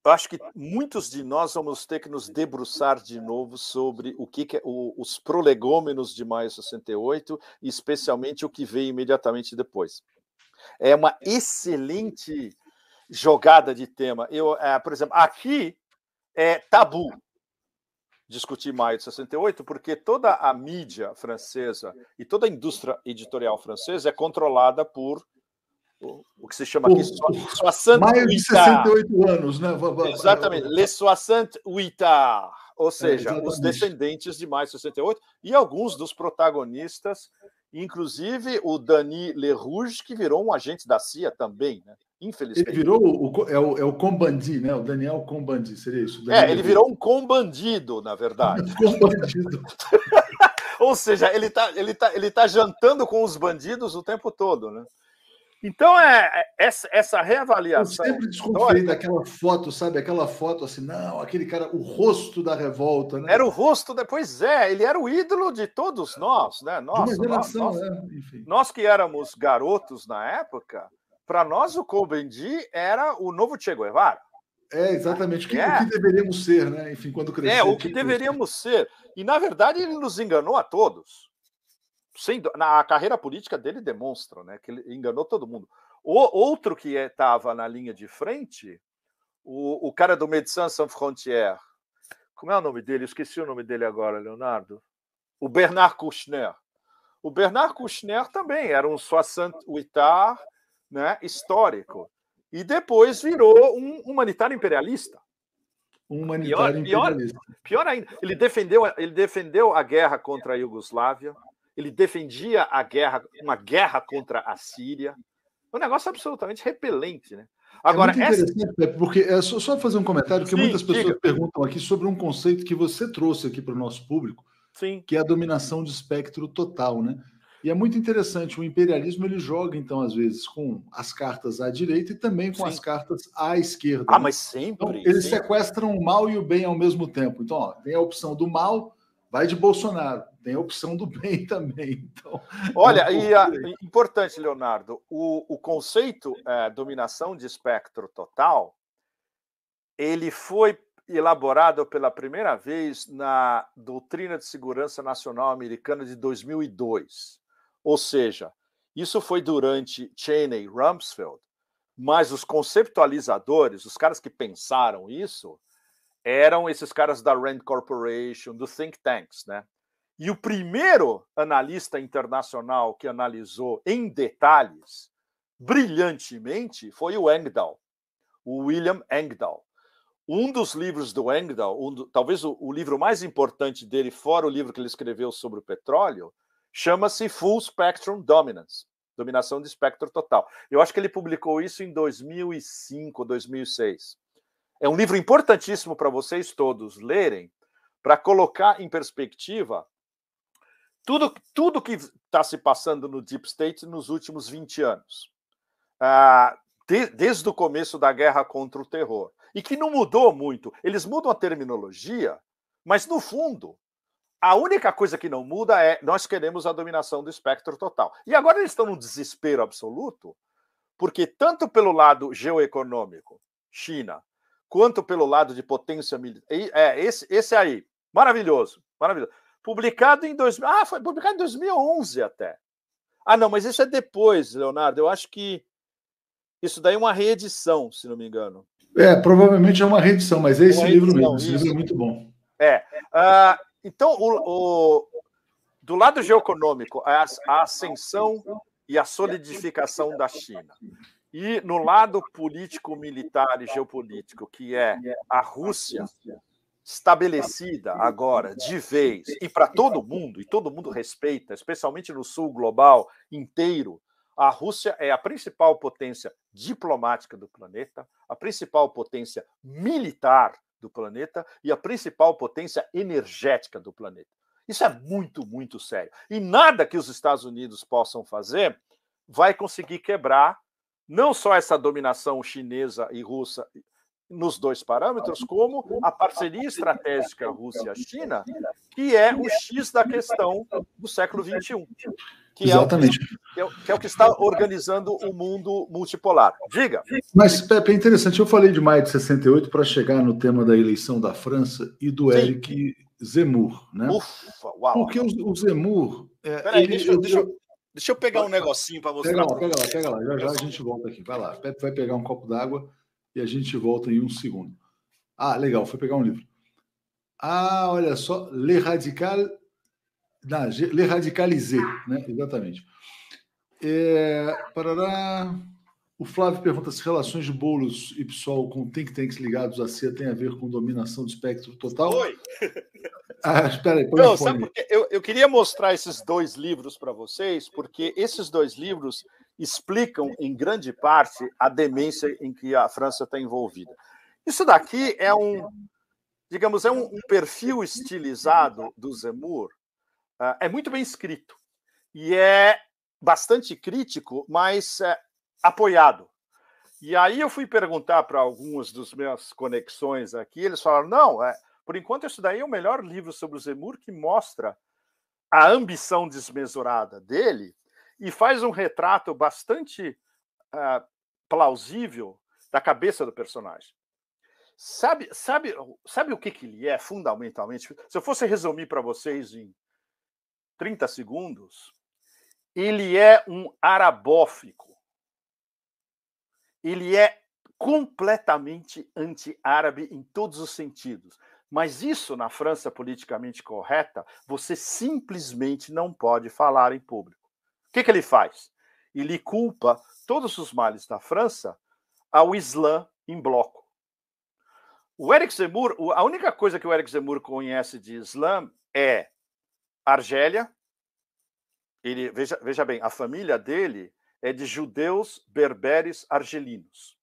eu acho que muitos de nós vamos ter que nos debruçar de novo sobre o que, que é o, os prolegômenos de maio 68, especialmente o que veio imediatamente depois. É uma excelente jogada de tema. Eu, é, por exemplo, aqui é tabu discutir maio de 68, porque toda a mídia francesa e toda a indústria editorial francesa é controlada por o, que se chama aqui Soissante Maio de 68 anos, né? Exatamente, Les soixante Huitards, ou é, seja, é, os descendentes de maio de 68 e alguns dos protagonistas Inclusive o Dani Lerouge, que virou um agente da CIA também, né? Infelizmente. Ele virou o, é o, é o Combandi, né? O Daniel Combandi, seria isso? É, Daniel é, ele virou um combandido, na verdade. *laughs* combandido. *laughs* Ou seja, ele está ele tá, ele tá jantando com os bandidos o tempo todo, né? Então, é, é, essa, essa reavaliação. Eu sempre desconfiei daquela foto, sabe? Aquela foto assim, não, aquele cara, o rosto da revolta, né? Era o rosto, depois pois é, ele era o ídolo de todos nós, né? Nossa, geração, nós, nós, é, nós, que éramos garotos na época, para nós o Cobendi era o novo Che Guevara. É, exatamente. O que, é. o que deveríamos ser, né? Enfim, quando crescer. É, o que deveríamos ser. E, na verdade, ele nos enganou a todos sem, na, a carreira política dele demonstra né, que ele enganou todo mundo. O outro que estava é, na linha de frente, o, o cara do Médecins Sans Frontières, como é o nome dele? esqueci o nome dele agora, Leonardo. O Bernard Kouchner. O Bernard Kouchner também era um Soissant-Huitar né, histórico. E depois virou um humanitário imperialista. Um humanitário pior, imperialista. Pior, pior ainda, ele defendeu, ele defendeu a guerra contra a Iugoslávia, ele defendia a guerra, é. uma guerra contra a Síria. Um negócio absolutamente repelente, né? É Agora, é interessante, essa... Pepe, porque é só, só, fazer um comentário que Sim, muitas pessoas diga. perguntam aqui sobre um conceito que você trouxe aqui para o nosso público, Sim. que é a dominação de espectro total, né? E é muito interessante, o imperialismo ele joga, então, às vezes, com as cartas à direita e também com Sim. as cartas à esquerda. Ah, né? mas sempre. Então, eles sempre. sequestram o mal e o bem ao mesmo tempo. Então, ó, tem a opção do mal, vai de Bolsonaro. Tem a opção do bem *laughs* também. Então, Olha, e a, importante, Leonardo, o, o conceito é, dominação de espectro total, ele foi elaborado pela primeira vez na Doutrina de Segurança Nacional Americana de 2002. Ou seja, isso foi durante Cheney e Rumsfeld, mas os conceptualizadores, os caras que pensaram isso, eram esses caras da Rand Corporation, do think tanks, né? E o primeiro analista internacional que analisou em detalhes, brilhantemente, foi o Engdahl, o William Engdahl. Um dos livros do Engdahl, um do, talvez o, o livro mais importante dele, fora o livro que ele escreveu sobre o petróleo, chama-se Full Spectrum Dominance, dominação de espectro total. Eu acho que ele publicou isso em 2005, 2006. É um livro importantíssimo para vocês todos lerem, para colocar em perspectiva tudo, tudo que está se passando no Deep State nos últimos 20 anos, ah, de, desde o começo da guerra contra o terror, e que não mudou muito. Eles mudam a terminologia, mas no fundo, a única coisa que não muda é nós queremos a dominação do espectro total. E agora eles estão num desespero absoluto, porque tanto pelo lado geoeconômico, China, quanto pelo lado de potência militar. É, esse, esse aí. Maravilhoso, maravilhoso. Publicado em dois, ah, foi publicado em 2011 até. Ah, não, mas isso é depois, Leonardo. Eu acho que isso daí é uma reedição, se não me engano. É, provavelmente é uma reedição, mas é esse uma livro mesmo. Esse livro é muito bom. É. Ah, então, o, o, do lado geoeconômico, a, a ascensão e a solidificação da China. E no lado político-militar e geopolítico, que é a Rússia, estabelecida agora de vez e para todo mundo, e todo mundo respeita, especialmente no sul global inteiro, a Rússia é a principal potência diplomática do planeta, a principal potência militar do planeta e a principal potência energética do planeta. Isso é muito, muito sério. E nada que os Estados Unidos possam fazer vai conseguir quebrar não só essa dominação chinesa e russa nos dois parâmetros, como a parceria estratégica Rússia-China, que é o X da questão do século XXI. Que Exatamente. É o que, é que, é o que está organizando o mundo multipolar. Diga. Mas, Pepe, é interessante. Eu falei de maio de 68 para chegar no tema da eleição da França e do Sim. Eric Zemmour. Né? Ufa, uau. Porque o, o Zemmour. É, Peraí, ele, deixa, eu, deixa, eu, Deixa eu pegar um negocinho para você. Pega lá, pega lá, pega lá. Já, já a gente volta aqui. Vai lá. Pepe vai pegar um copo d'água e a gente volta em um segundo. Ah, legal, foi pegar um livro. Ah, olha só, Le Radical. Não, Le né? Exatamente. É, parará. O Flávio pergunta se relações de bolos e PSOL com think tanks ligados a CIA têm a ver com dominação do espectro total. Oi! Ah, espera aí, põe Não, sabe por eu, eu queria mostrar esses dois livros para vocês, porque esses dois livros explicam, em grande parte, a demência em que a França está envolvida. Isso daqui é um, digamos, é um, perfil estilizado do Zemmour. Ah, é muito bem escrito e é bastante crítico, mas é apoiado. E aí eu fui perguntar para alguns dos meus conexões aqui, eles falaram: não, é, por enquanto, isso daí é o melhor livro sobre o Zemur que mostra a ambição desmesurada dele e faz um retrato bastante uh, plausível da cabeça do personagem. Sabe, sabe, sabe o que, que ele é, fundamentalmente? Se eu fosse resumir para vocês em 30 segundos, ele é um arabófico. Ele é completamente anti-árabe em todos os sentidos. Mas isso na França politicamente correta, você simplesmente não pode falar em público. O que, que ele faz? Ele culpa todos os males da França ao Islã em bloco. O Eric Zemmour, a única coisa que o Eric Zemmour conhece de Islã é Argélia. Ele, veja, veja bem, a família dele é de judeus berberes argelinos.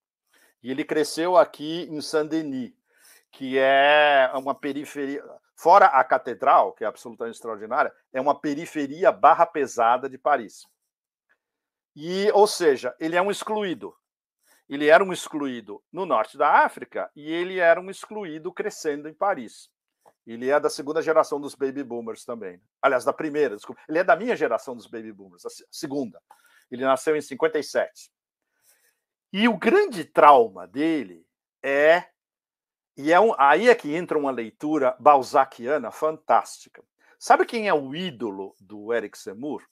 E ele cresceu aqui em Saint-Denis que é uma periferia, fora a catedral, que é absolutamente extraordinária, é uma periferia barra pesada de Paris. E, ou seja, ele é um excluído. Ele era um excluído no norte da África e ele era um excluído crescendo em Paris. Ele é da segunda geração dos baby boomers também. Aliás, da primeira, desculpa. Ele é da minha geração dos baby boomers, a segunda. Ele nasceu em 57. E o grande trauma dele é e é um, aí é que entra uma leitura balzaciana fantástica. Sabe quem é o ídolo do Eric Semur?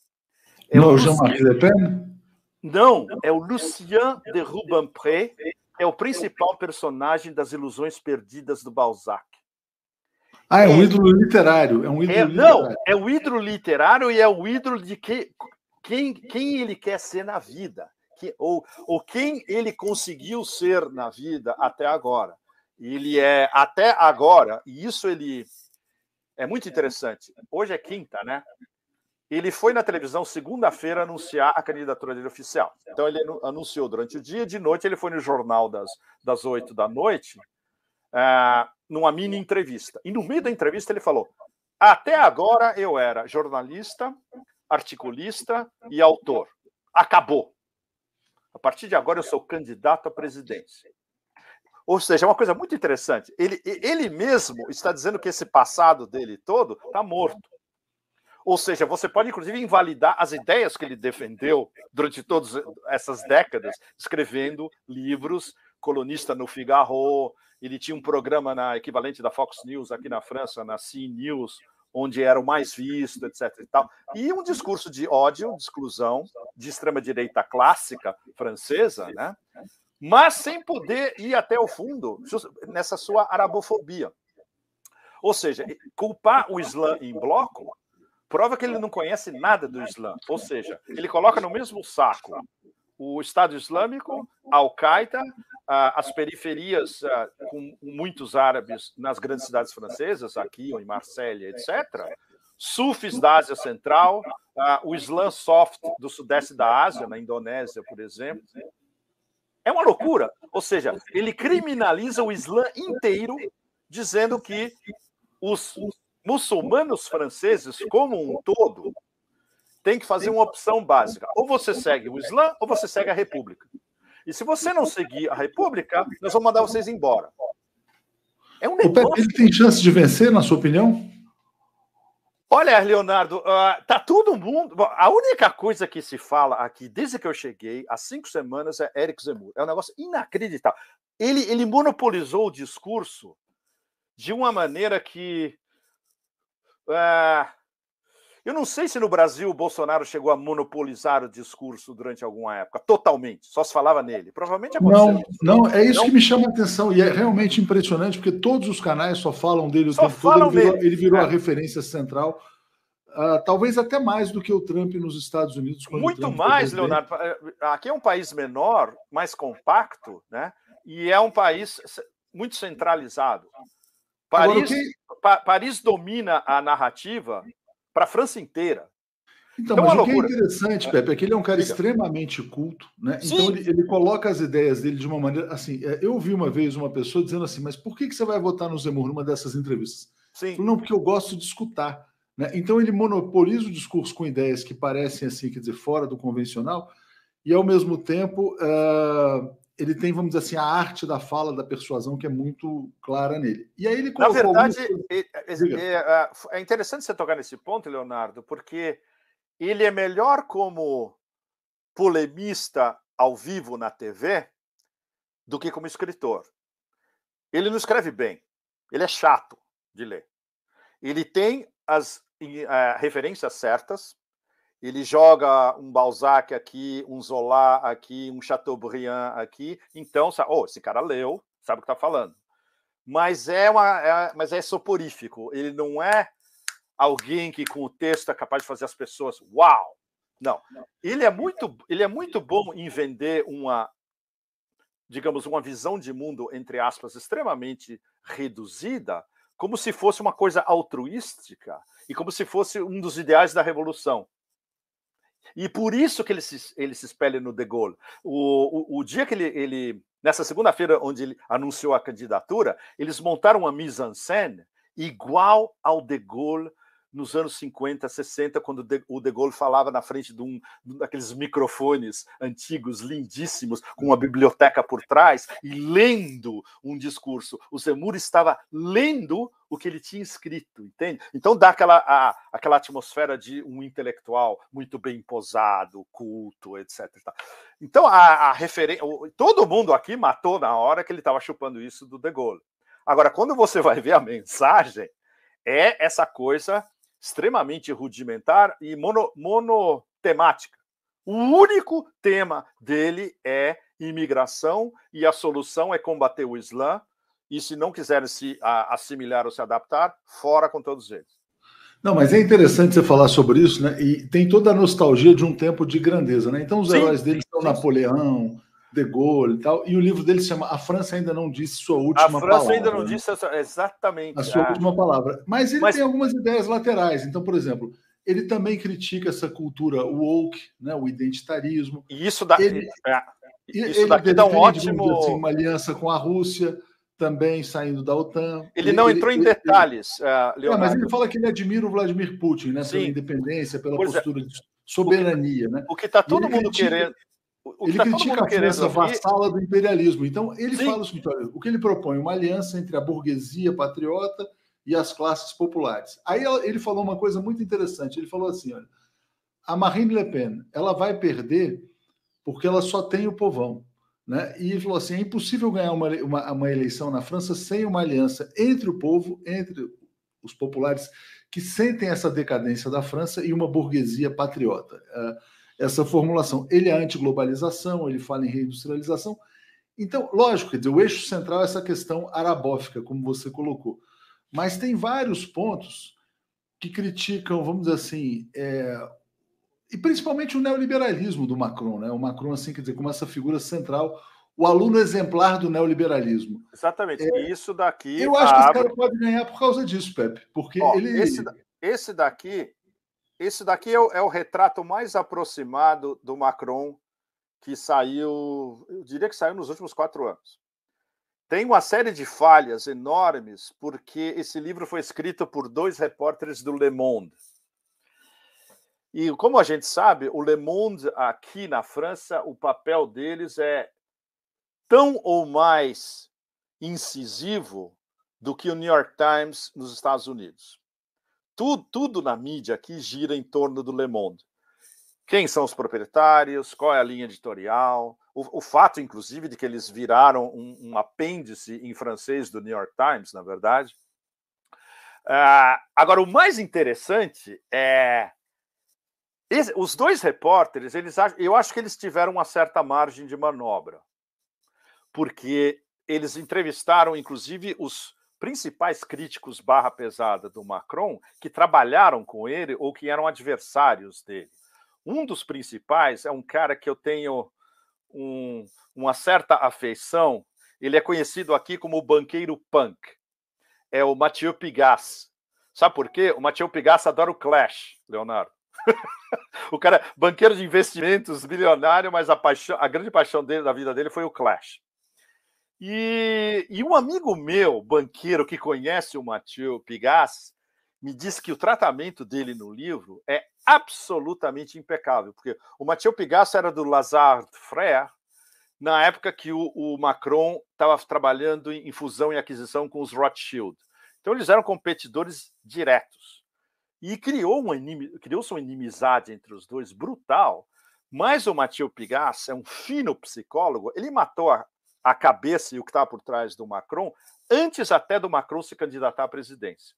É não, Jean-Marie Le Pen? Não, é o Lucien de Rubempré, é o principal personagem das Ilusões Perdidas do Balzac. Ah, é um é. ídolo literário. É um ídolo é, Não, é o ídolo literário e é o ídolo de que, quem, quem ele quer ser na vida, que, ou, ou quem ele conseguiu ser na vida até agora. Ele é até agora, e isso ele é muito interessante. Hoje é quinta, né? Ele foi na televisão segunda-feira anunciar a candidatura dele oficial. Então ele anunciou durante o dia, de noite ele foi no jornal das das oito da noite, uh, numa mini entrevista. E no meio da entrevista ele falou: até agora eu era jornalista, articulista e autor. Acabou. A partir de agora eu sou candidato à presidência. Ou seja, é uma coisa muito interessante. Ele, ele mesmo está dizendo que esse passado dele todo está morto. Ou seja, você pode inclusive invalidar as ideias que ele defendeu durante todas essas décadas, escrevendo livros, colunista no Figaro, ele tinha um programa na equivalente da Fox News aqui na França, na CNews, onde era o mais visto, etc. E, tal. e um discurso de ódio, de exclusão, de extrema-direita clássica francesa, né? mas sem poder ir até o fundo nessa sua arabofobia. Ou seja, culpar o Islã em bloco prova que ele não conhece nada do Islã. Ou seja, ele coloca no mesmo saco o Estado Islâmico, a Al-Qaeda, as periferias com muitos árabes nas grandes cidades francesas, aqui ou em Marselha, etc., sufis da Ásia Central, o Islã soft do sudeste da Ásia, na Indonésia, por exemplo, é uma loucura. Ou seja, ele criminaliza o Islã inteiro, dizendo que os muçulmanos franceses, como um todo, têm que fazer uma opção básica. Ou você segue o Islã, ou você segue a República. E se você não seguir a República, nós vamos mandar vocês embora. É um negócio... O PT tem chance de vencer, na sua opinião? Olha, Leonardo, uh, tá todo mundo. Bom, a única coisa que se fala aqui desde que eu cheguei, há cinco semanas, é Eric Zemmour. É um negócio inacreditável. Ele, ele monopolizou o discurso de uma maneira que. Uh, eu não sei se no Brasil o Bolsonaro chegou a monopolizar o discurso durante alguma época, totalmente, só se falava nele. Provavelmente aconteceu. Não, não é isso não. que me chama a atenção e é realmente impressionante, porque todos os canais só falam dele o só tempo falam todo. Ele virou, ele virou é. a referência central. Uh, talvez até mais do que o Trump nos Estados Unidos. Muito mais, Leonardo. Eh, aqui é um país menor, mais compacto, né? e é um país muito centralizado. Paris, Agora, que... pa Paris domina a narrativa para a França inteira. Então, então é mas o que é interessante, é. Pepe, é que ele é um cara Diga. extremamente culto, né? Sim. Então ele, ele, coloca as ideias dele de uma maneira assim. É, eu vi uma vez uma pessoa dizendo assim, mas por que, que você vai votar no Zemmour numa dessas entrevistas? Sim. Falei, Não, porque eu gosto de escutar. Né? Então ele monopoliza o discurso com ideias que parecem assim, quer dizer, fora do convencional, e ao mesmo tempo uh, ele tem, vamos dizer assim, a arte da fala, da persuasão, que é muito clara nele. E aí ele Na verdade, é, é, é, interessante você tocar nesse ponto, Leonardo, porque ele é melhor como polemista ao vivo na TV do que como escritor. Ele não escreve bem, ele é chato de ler. Ele tem as eh, referências certas, ele joga um Balzac aqui, um Zola aqui, um Chateaubriand aqui. Então, sabe, oh, esse cara leu, sabe o que está falando. Mas é, uma, é, mas é soporífico. Ele não é alguém que com o texto é capaz de fazer as pessoas, uau! Não. Ele é muito, ele é muito bom em vender uma, digamos, uma visão de mundo entre aspas extremamente reduzida, como se fosse uma coisa altruística e como se fosse um dos ideais da revolução. E por isso que ele se, ele se espelha no De Gaulle. O, o, o dia que ele, ele nessa segunda-feira, onde ele anunciou a candidatura, eles montaram uma mise en scène igual ao De Gaulle nos anos 50, 60, quando o De Gaulle falava na frente de um daqueles microfones antigos, lindíssimos, com uma biblioteca por trás, e lendo um discurso. O Zemmour estava lendo o que ele tinha escrito, entende? Então dá aquela, a, aquela atmosfera de um intelectual muito bem posado, culto, etc. Então a, a referência. Todo mundo aqui matou na hora que ele estava chupando isso do De Gaulle. Agora, quando você vai ver a mensagem, é essa coisa extremamente rudimentar e mono, monotemática. O único tema dele é imigração e a solução é combater o Islã. E se não quiserem se assimilar ou se adaptar, fora com todos eles. Não, mas é interessante você falar sobre isso, né? E tem toda a nostalgia de um tempo de grandeza, né? Então os sim, heróis dele sim, são sim. Napoleão, de Gaulle e tal. E o livro dele se chama A França ainda não disse sua última palavra. A França palavra, ainda não né? disse exatamente a sua ah. última palavra. Mas ele Mas... tem algumas ideias laterais. Então, por exemplo, ele também critica essa cultura woke, né, o identitarismo. E isso daqui ele, é. isso ele daqui defende, dá um ótimo assim, uma aliança com a Rússia também saindo da OTAN. Ele, ele não entrou ele, em detalhes, ele, é, é, mas ele fala que ele admira o Vladimir Putin, né, Sim. pela independência, pela pois é. postura é. de soberania, o que, né? O que está todo mundo querendo. O ele tá critica a França vassala do imperialismo. Então, ele Sim. fala o seguinte: o que ele propõe? Uma aliança entre a burguesia patriota e as classes populares. Aí ele falou uma coisa muito interessante. Ele falou assim: olha, a Marine Le Pen ela vai perder porque ela só tem o povão. Né? E ele falou assim: é impossível ganhar uma, uma, uma eleição na França sem uma aliança entre o povo, entre os populares que sentem essa decadência da França e uma burguesia patriota. Uh, essa formulação. Ele é anti-globalização ele fala em reindustrialização. Então, lógico, quer dizer, o eixo central é essa questão arabófica, como você colocou. Mas tem vários pontos que criticam, vamos dizer assim, é... e principalmente o neoliberalismo do Macron, né? O Macron, assim, quer dizer, como essa figura central, o aluno exemplar do neoliberalismo. Exatamente. É... Isso daqui. Eu acho abre... que esse cara pode ganhar por causa disso, Pepe, porque Ó, ele. Esse, esse daqui esse daqui é o, é o, retrato mais aproximado do Macron que saiu, eu diria que saiu nos últimos quatro anos. Tem uma série de falhas enormes, porque esse livro foi escrito por dois repórteres do Le Monde. E como a gente sabe, o Le Monde aqui na França, o papel deles é tão ou mais incisivo do que o New York Times nos Estados Unidos tudo, tudo na mídia aqui gira em torno do Le Monde. Quem são os proprietários, qual é a linha editorial, o, o fato, inclusive, de que eles viraram um, um, apêndice em francês do New York Times, na verdade. Uh, agora, o mais interessante é esse, os dois repórteres, eles, eu acho que eles tiveram uma certa margem de manobra, porque eles entrevistaram, inclusive, os, principais críticos barra pesada do Macron que trabalharam com ele ou que eram adversários dele. Um dos principais é um cara que eu tenho um, uma certa afeição. Ele é conhecido aqui como o banqueiro punk. É o Mathieu Pigas. Sabe por quê? O Mathieu Pigas adora o Clash, Leonardo. *laughs* o cara, é banqueiro de investimentos, milionário, mas a, paixão, a grande paixão dele, da vida dele foi o Clash. E, e um amigo meu, banqueiro, que conhece o Mathieu Pigas, me disse que o tratamento dele no livro é absolutamente impecável, porque o Mathieu Pigas era do Lazard Frère, na época que o, o Macron estava trabalhando em, fusão e aquisição com os Rothschild. Então eles eram competidores diretos. E criou uma, criou-se uma inimizade entre os dois brutal, mas o Mathieu Pigas é um fino psicólogo, ele matou a, a cabeça e o que está por trás do Macron, antes até do Macron se candidatar à presidência.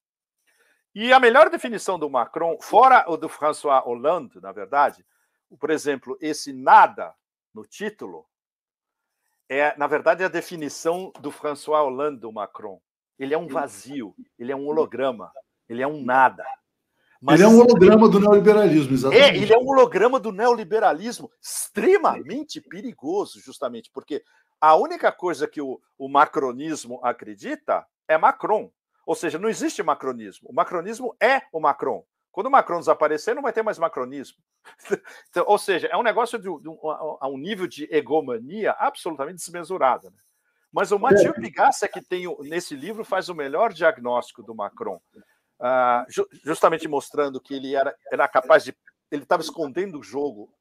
E a melhor definição do Macron, fora o do François Hollande, na verdade, por exemplo, esse nada no título, é, na verdade, é a definição do François Hollande do Macron. É ele é um vazio, ele é um holograma, ele é um nada. Mas ele é um holograma do neoliberalismo, é, exatamente. É, ele é um holograma do neoliberalismo extremamente perigoso, justamente, porque a única coisa que o, o macronismo acredita é Macron. Ou seja, não existe macronismo. O macronismo é o Macron. Quando o Macron desaparecer, não vai ter mais macronismo. *laughs* então, ou seja, é um negócio de, de um, a um nível de egomania absolutamente desmesurada. Né? Mas o Mathieu Pigassa, é que tem, nesse livro faz o melhor diagnóstico do Macron, ah, ju justamente mostrando que ele era, era capaz de. Ele estava escondendo o jogo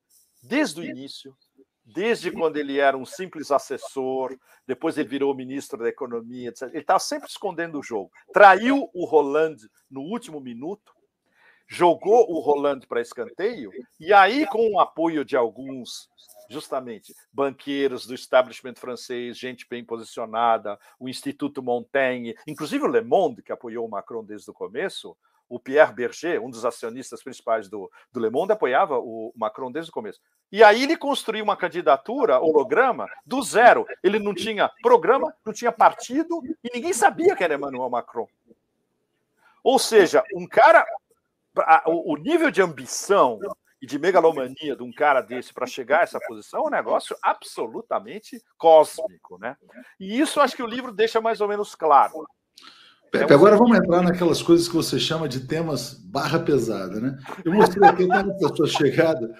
desde o início, desde quando ele era um simples assessor, depois ele virou ministro da Economia, etc. Ele estava sempre escondendo o jogo. Traiu o Roland no último minuto, jogou o Roland para escanteio, e aí, com o apoio de alguns, justamente, banqueiros do establishment francês, gente bem posicionada, o Instituto Montaigne, inclusive o Le Monde, que apoiou o Macron desde o começo, o Pierre Berger, um dos acionistas principais do, do Le Monde, apoiava o Macron desde o começo. E aí ele construiu uma candidatura, holograma, do zero. Ele não tinha programa, não tinha partido, e ninguém sabia que era Emmanuel Macron. Ou seja, um cara. O nível de ambição e de megalomania de um cara desse para chegar a essa posição é um negócio absolutamente cósmico, né? E isso acho que o livro deixa mais ou menos claro. É Pepe, agora vamos entrar naquelas coisas que você chama de temas barra pesada, né? Eu mostrei aqui até a sua chegada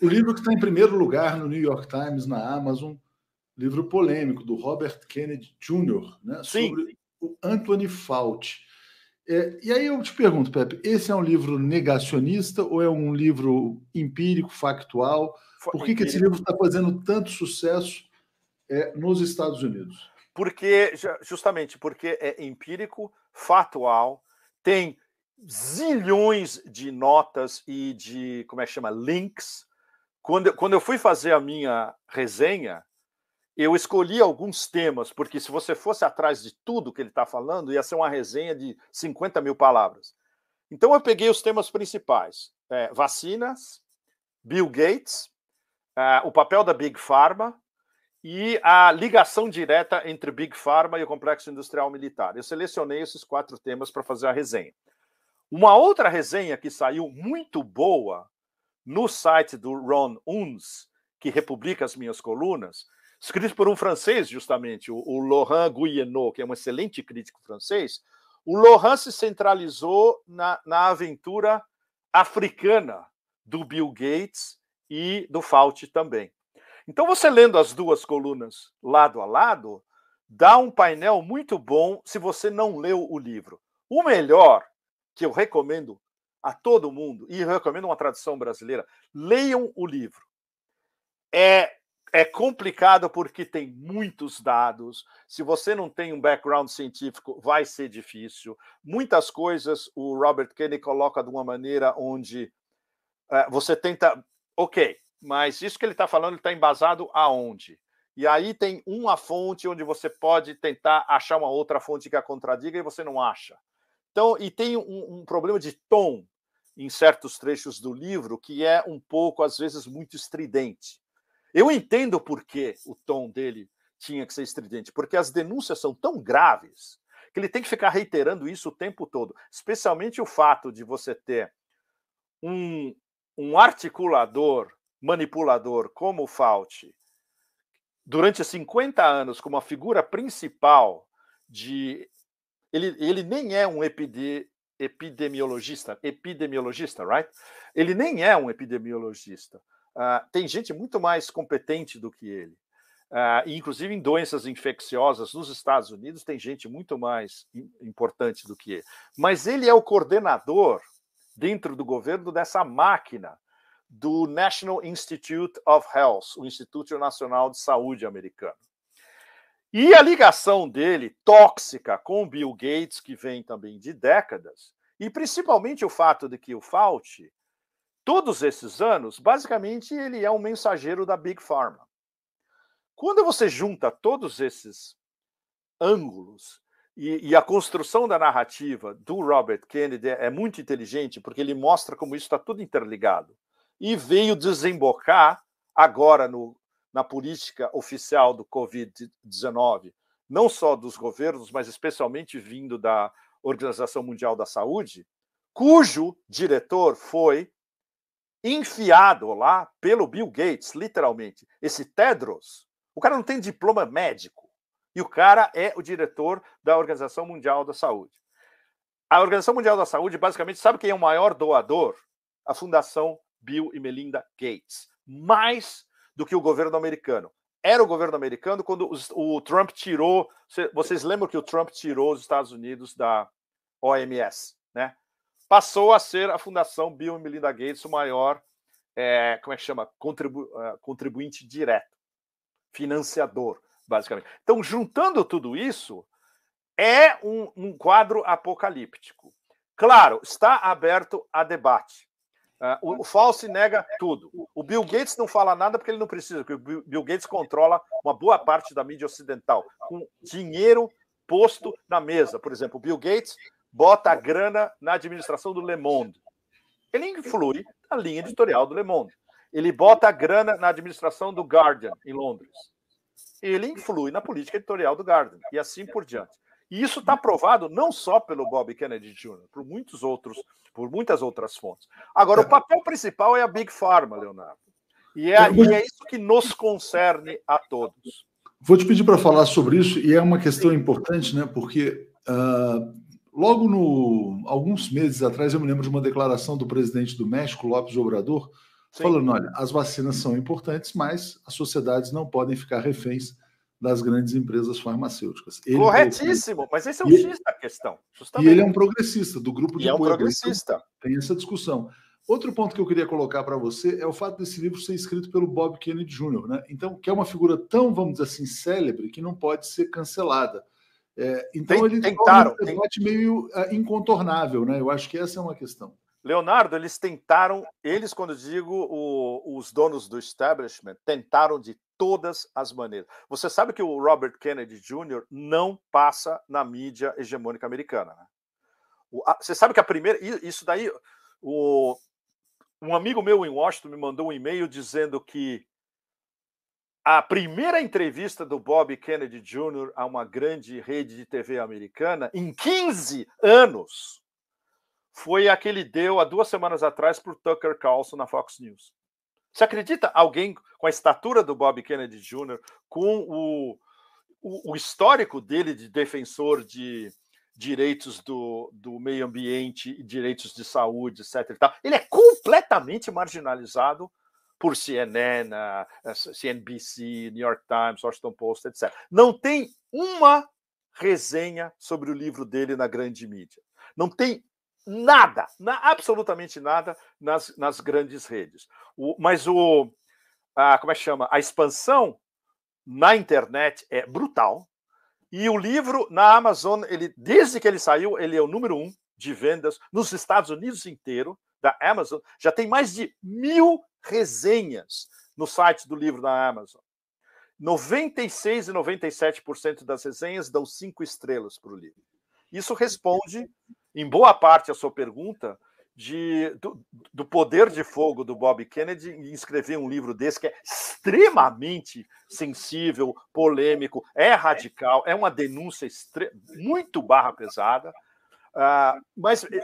o livro que está em primeiro lugar no New York Times, na Amazon, livro polêmico do Robert Kennedy Jr., né? Sim. Sobre o Anthony Fauci. É, e aí eu te pergunto, Pepe, esse é um livro negacionista ou é um livro empírico, factual? Por que, que esse livro está fazendo tanto sucesso é, nos Estados Unidos? Porque, justamente porque é empírico, factual, tem zilhões de notas e de, como é que chama, links. Quando, quando eu fui fazer a minha resenha, eu escolhi alguns temas, porque se você fosse atrás de tudo que ele está falando, ia ser uma resenha de 50 mil palavras. Então, eu peguei os temas principais: é, vacinas, Bill Gates, é, o papel da Big Pharma, e a ligação direta entre Big Pharma e o complexo industrial militar. Eu selecionei esses quatro temas para fazer a resenha. Uma outra resenha que saiu muito boa no site do Ron Uns, que republica as minhas colunas, escrito por um francês, justamente, o Laurent Guyenot, que é um excelente crítico francês. O Laurent se centralizou na, na aventura africana do Bill Gates e do Fauci também. Então, você lendo as duas colunas lado a lado, dá um painel muito bom se você não leu o livro. O melhor, que eu recomendo a todo mundo, e recomendo uma tradução brasileira, leiam o livro. É, é complicado porque tem muitos dados. Se você não tem um background científico, vai ser difícil. Muitas coisas o Robert Kennedy coloca de uma maneira onde é, você tenta. Ok, mas isso que ele está falando está embasado aonde? E aí tem uma fonte onde você pode tentar achar uma outra fonte que a contradiga e você não acha. Então, e tem um, um problema de tom em certos trechos do livro que é um pouco, às vezes, muito estridente. Eu entendo por que o tom dele tinha que ser estridente, porque as denúncias são tão graves que ele tem que ficar reiterando isso o tempo todo, especialmente o fato de você ter um, um articulador manipulador como o Fauci, durante 50 anos, como a figura principal de. Ele, ele nem é um epide, epidemiologista, epidemiologista, right? Ele nem é um epidemiologista. Uh, tem gente muito mais competente do que ele. Uh, inclusive em doenças infecciosas nos Estados Unidos, tem gente muito mais importante do que ele. Mas ele é o coordenador dentro do governo dessa máquina do National Institute of Health, o Instituto Nacional de Saúde americano. E a ligação dele, tóxica, com Bill Gates, que vem também de décadas, e principalmente o fato de que o Fauci, todos esses anos, basicamente ele é um mensageiro da Big Pharma. Quando você junta todos esses ângulos e, e a construção da narrativa do Robert Kennedy é muito inteligente, porque ele mostra como isso está tudo interligado e veio desembocar agora no, na política oficial do Covid-19, não só dos governos, mas especialmente vindo da Organização Mundial da Saúde, cujo diretor foi enfiado lá pelo Bill Gates, literalmente. Esse Tedros, o cara não tem diploma médico e o cara é o diretor da Organização Mundial da Saúde. A Organização Mundial da Saúde, basicamente, sabe quem é o maior doador? A Fundação Bill e Melinda Gates, mais do que o governo americano. Era o governo americano quando o Trump tirou. Vocês lembram que o Trump tirou os Estados Unidos da OMS, né? Passou a ser a Fundação Bill e Melinda Gates o maior, é, como é que chama, Contribu é, contribuinte direto, financiador, basicamente. Então, juntando tudo isso, é um, um quadro apocalíptico. Claro, está aberto a debate. Ah, o, o Fauci nega tudo. O Bill Gates não fala nada porque ele não precisa, porque o Bill Gates controla uma boa parte da mídia ocidental, com dinheiro posto na mesa. Por exemplo, o Bill Gates bota a grana na administração do Le Monde. Ele influi na linha editorial do Le Monde. Ele bota a grana na administração do Guardian, em Londres. Ele influi na política editorial do Guardian, e assim por diante. E isso está provado não só pelo Bob Kennedy Jr., por muitos outros, por muitas outras fontes. Agora, o é. papel principal é a Big Pharma, Leonardo. E é, e é isso que nos concerne a todos. Vou te pedir para falar sobre isso, e é uma questão importante, né? Porque uh, logo no alguns meses atrás eu me lembro de uma declaração do presidente do México, López Obrador, Sim. falando: olha, as vacinas são importantes, mas as sociedades não podem ficar reféns das grandes empresas farmacêuticas. Ele Corretíssimo, mas esse é o um X da questão. Justamente. E ele é um progressista do grupo de e é um então progressista. Tem essa discussão. Outro ponto que eu queria colocar para você é o fato desse livro ser escrito pelo Bob Kennedy Jr., né? Então, que é uma figura tão, vamos dizer assim, célebre que não pode ser cancelada. É, então, tem, ele tentaram, um debate tem... meio é, incontornável, né? Eu acho que essa é uma questão. Leonardo, eles tentaram, eles, quando digo o, os donos do establishment, tentaram de todas as maneiras. Você sabe que o Robert Kennedy Jr. não passa na mídia hegemônica americana. Né? O, a, você sabe que a primeira. Isso daí. O, um amigo meu em Washington me mandou um e-mail dizendo que a primeira entrevista do Bob Kennedy Jr. a uma grande rede de TV americana em 15 anos foi a que ele deu há duas semanas atrás para o Tucker Carlson na Fox News. Você acredita alguém com a estatura do Bob Kennedy Jr., com o, o, o histórico dele de defensor de direitos do, do meio ambiente direitos de saúde, etc. E tal. Ele é completamente marginalizado por CNN, CNBC, eh, New York Times, Washington Post, etc. Não tem uma resenha sobre o livro dele na grande mídia. Não tem nada, na, absolutamente nada nas, nas grandes redes. O, mas o. A, como é que chama? A expansão na internet é brutal. E o livro na Amazon, ele, desde que ele saiu, ele é o número um de vendas nos Estados Unidos inteiro, da Amazon. Já tem mais de mil resenhas no site do livro da Amazon. 96 e 97% das resenhas dão cinco estrelas para o livro. Isso responde, em boa parte, a sua pergunta, de, do, do, poder de fogo do Bob Kennedy e escrever um livro desse que é extremamente sensível, polêmico, é radical, é uma denúncia extre... muito barra pesada. Uh, mas e,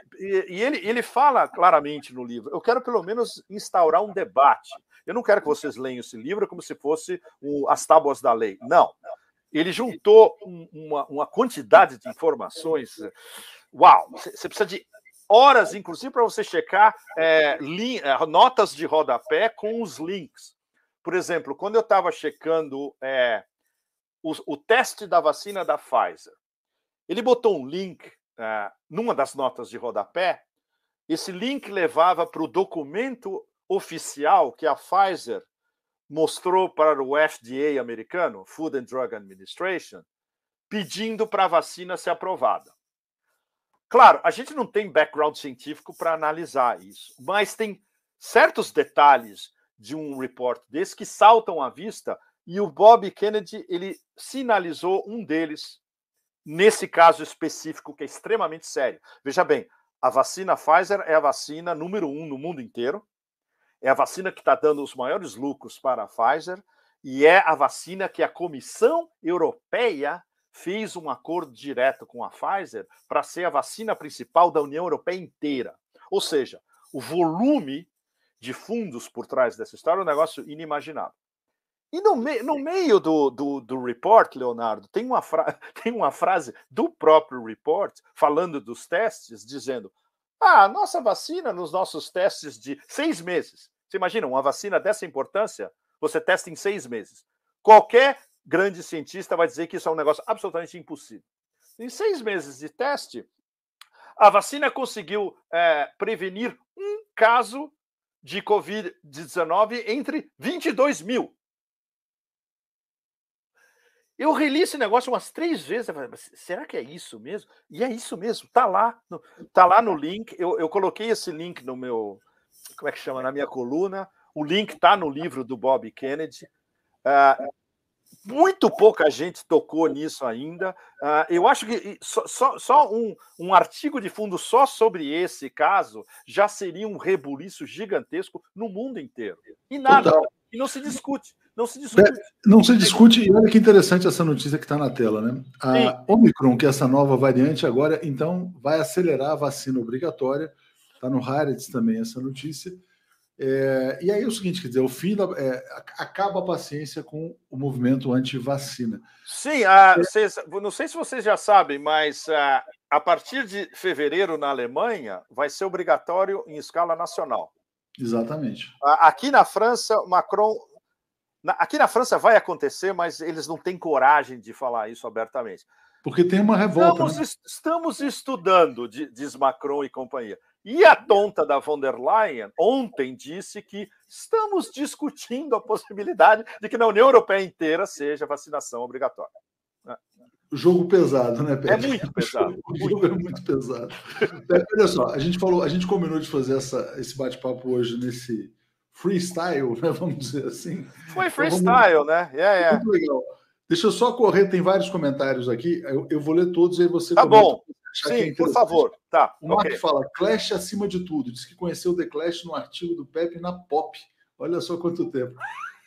e, ele, ele fala claramente no livro: eu quero pelo menos instaurar um debate. Eu não quero que vocês leiam esse livro como se fosse o, as tábuas da lei. Não. Ele juntou um, uma, uma quantidade de informações. Uau! Você precisa de horas, inclusive, para você checar é, é, notas de rodapé com os links. Por exemplo, quando eu estava checando é, o, o, teste da vacina da Pfizer, ele botou um link é, numa das notas de rodapé. Esse link levava para o documento oficial que a Pfizer mostrou para o FDA americano, Food and Drug Administration, pedindo para a vacina ser aprovada. Claro, a gente não tem background científico para analisar isso, mas tem certos detalhes de um report desse que saltam à vista e o Bob Kennedy ele sinalizou um deles nesse caso específico que é extremamente sério. Veja bem, a vacina Pfizer é a vacina número um no mundo inteiro, é a vacina que está dando os maiores lucros para a Pfizer e é a vacina que a Comissão Europeia fez um acordo direto com a Pfizer para ser a vacina principal da União Europeia inteira. Ou seja, o volume de fundos por trás dessa história é um negócio inimaginável. E no, me no meio do, do, do, report, Leonardo, tem uma, *laughs* tem uma frase do próprio report falando dos testes, dizendo: ah, a nossa vacina nos nossos testes de seis meses. Você imagina, uma vacina dessa importância, você testa em seis meses. Qualquer grande cientista vai dizer que isso é um negócio absolutamente impossível. Em seis meses de teste, a vacina conseguiu é, prevenir um caso de Covid-19 entre 22 mil. Eu reli esse negócio umas três vezes. Falei, será que é isso mesmo? E é isso mesmo. Tá lá, no, tá lá no link. Eu, eu coloquei esse link no meu, como é que chama, na minha coluna. O link tá no livro do Bob Kennedy. Uh, muito pouca gente tocou nisso ainda. Uh, eu acho que só, só, só um, um, artigo de fundo só sobre esse caso já seria um rebuliço gigantesco no mundo inteiro. E nada, Total. e não se discute. Não se discute. É, não se discute, e olha que interessante essa notícia que está na tela, né? A Sim. Omicron, que é essa nova variante agora, então vai acelerar a vacina obrigatória. Está no Haaretz também essa notícia. É, e aí é o seguinte, quer dizer, o fim da, é, acaba a paciência com o movimento anti-vacina. Sim, a, é. não sei se vocês já sabem, mas a, ah, a, partir de fevereiro na Alemanha vai ser obrigatório em escala nacional. Exatamente. A, aqui na França, Macron. Na, aqui na França vai acontecer, mas eles não têm coragem de falar isso abertamente. Porque tem uma revolta. Estamos, né? estamos estudando, diz Macron e companhia e a tonta da von der Leyen ontem disse que estamos discutindo a possibilidade de que na União Europeia inteira seja vacinação obrigatória. Jogo pesado, né, Pedro? É muito *laughs* pesado. O jogo, muito. é muito pesado. olha só, a gente falou, a gente combinou de fazer essa, esse bate-papo hoje nesse freestyle, né, vamos dizer assim. Foi freestyle, então, vamos... né? Yeah, é, yeah. É. Muito legal. Deixa eu só correr, tem vários comentários aqui. Eu, eu vou ler todos e aí você. Tá comenta. bom. Sim, é por favor. Tá, o okay. fala, Clash acima de tudo. Diz que conheceu The Clash no artigo do Pepe na Pop. Olha só quanto tempo.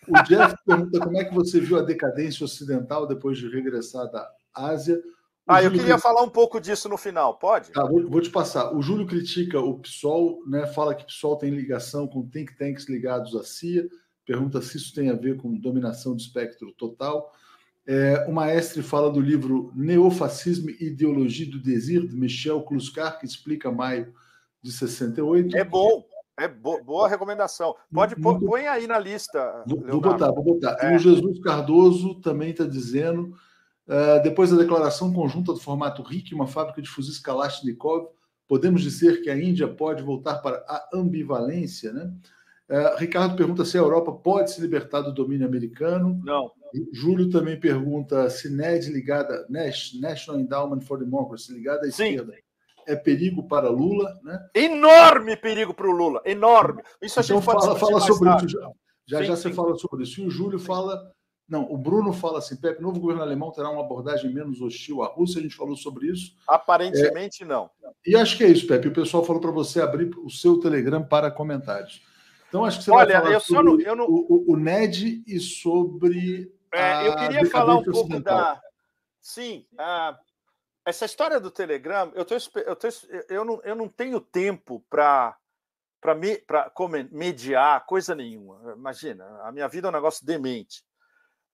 O Jeff *laughs* pergunta como é que você viu a decadência ocidental depois de regressar da Ásia. O ah, Júlio eu queria falar um pouco disso no final, pode? Tá, vou, vou, te passar. O Júlio critica o PSOL, né, fala que o PSOL tem ligação com think tanks ligados à CIA, pergunta se isso tem a ver com dominação do espectro total. É, o Maestre fala do livro Neofascismo e Ideologia do Desir, de Michel Kluskar, que explica maio de 68. É bom, é bo boa recomendação. Pode pôr, põe aí na lista. Leonardo. Vou botar, vou botar. É. E o Jesus Cardoso também está dizendo. Uh, depois da declaração conjunta do formato RIC, uma fábrica de fuzis Kalashnikov, podemos dizer que a Índia pode voltar para a ambivalência, né? É, Ricardo pergunta se a Europa pode se libertar do domínio americano. Não. Júlio também pergunta se NED ligada, National Endowment for Democracy, ligada à esquerda, é perigo para Lula, né? Enorme perigo para o Lula, enorme. Isso então, a gente fala, fala sobre isso. Já, já, sim, já você sim. fala sobre isso. E o Júlio sim. fala. Não, o Bruno fala assim: Pepe, novo governo alemão terá uma abordagem menos hostil à Rússia. A gente falou sobre isso. Aparentemente, é... não. E acho que é isso, Pepe. O pessoal falou para você abrir o seu Telegram para comentários. Então acho que você Olha, vai falar eu só não, eu não... O, o, o, NED e sobre. É, eu queria falar um pouco da. Sim, a... essa história do Telegram, eu, tô, eu, tô, eu, não, eu não tenho tempo para para me, mediar coisa nenhuma. Imagina, a minha vida é um negócio demente.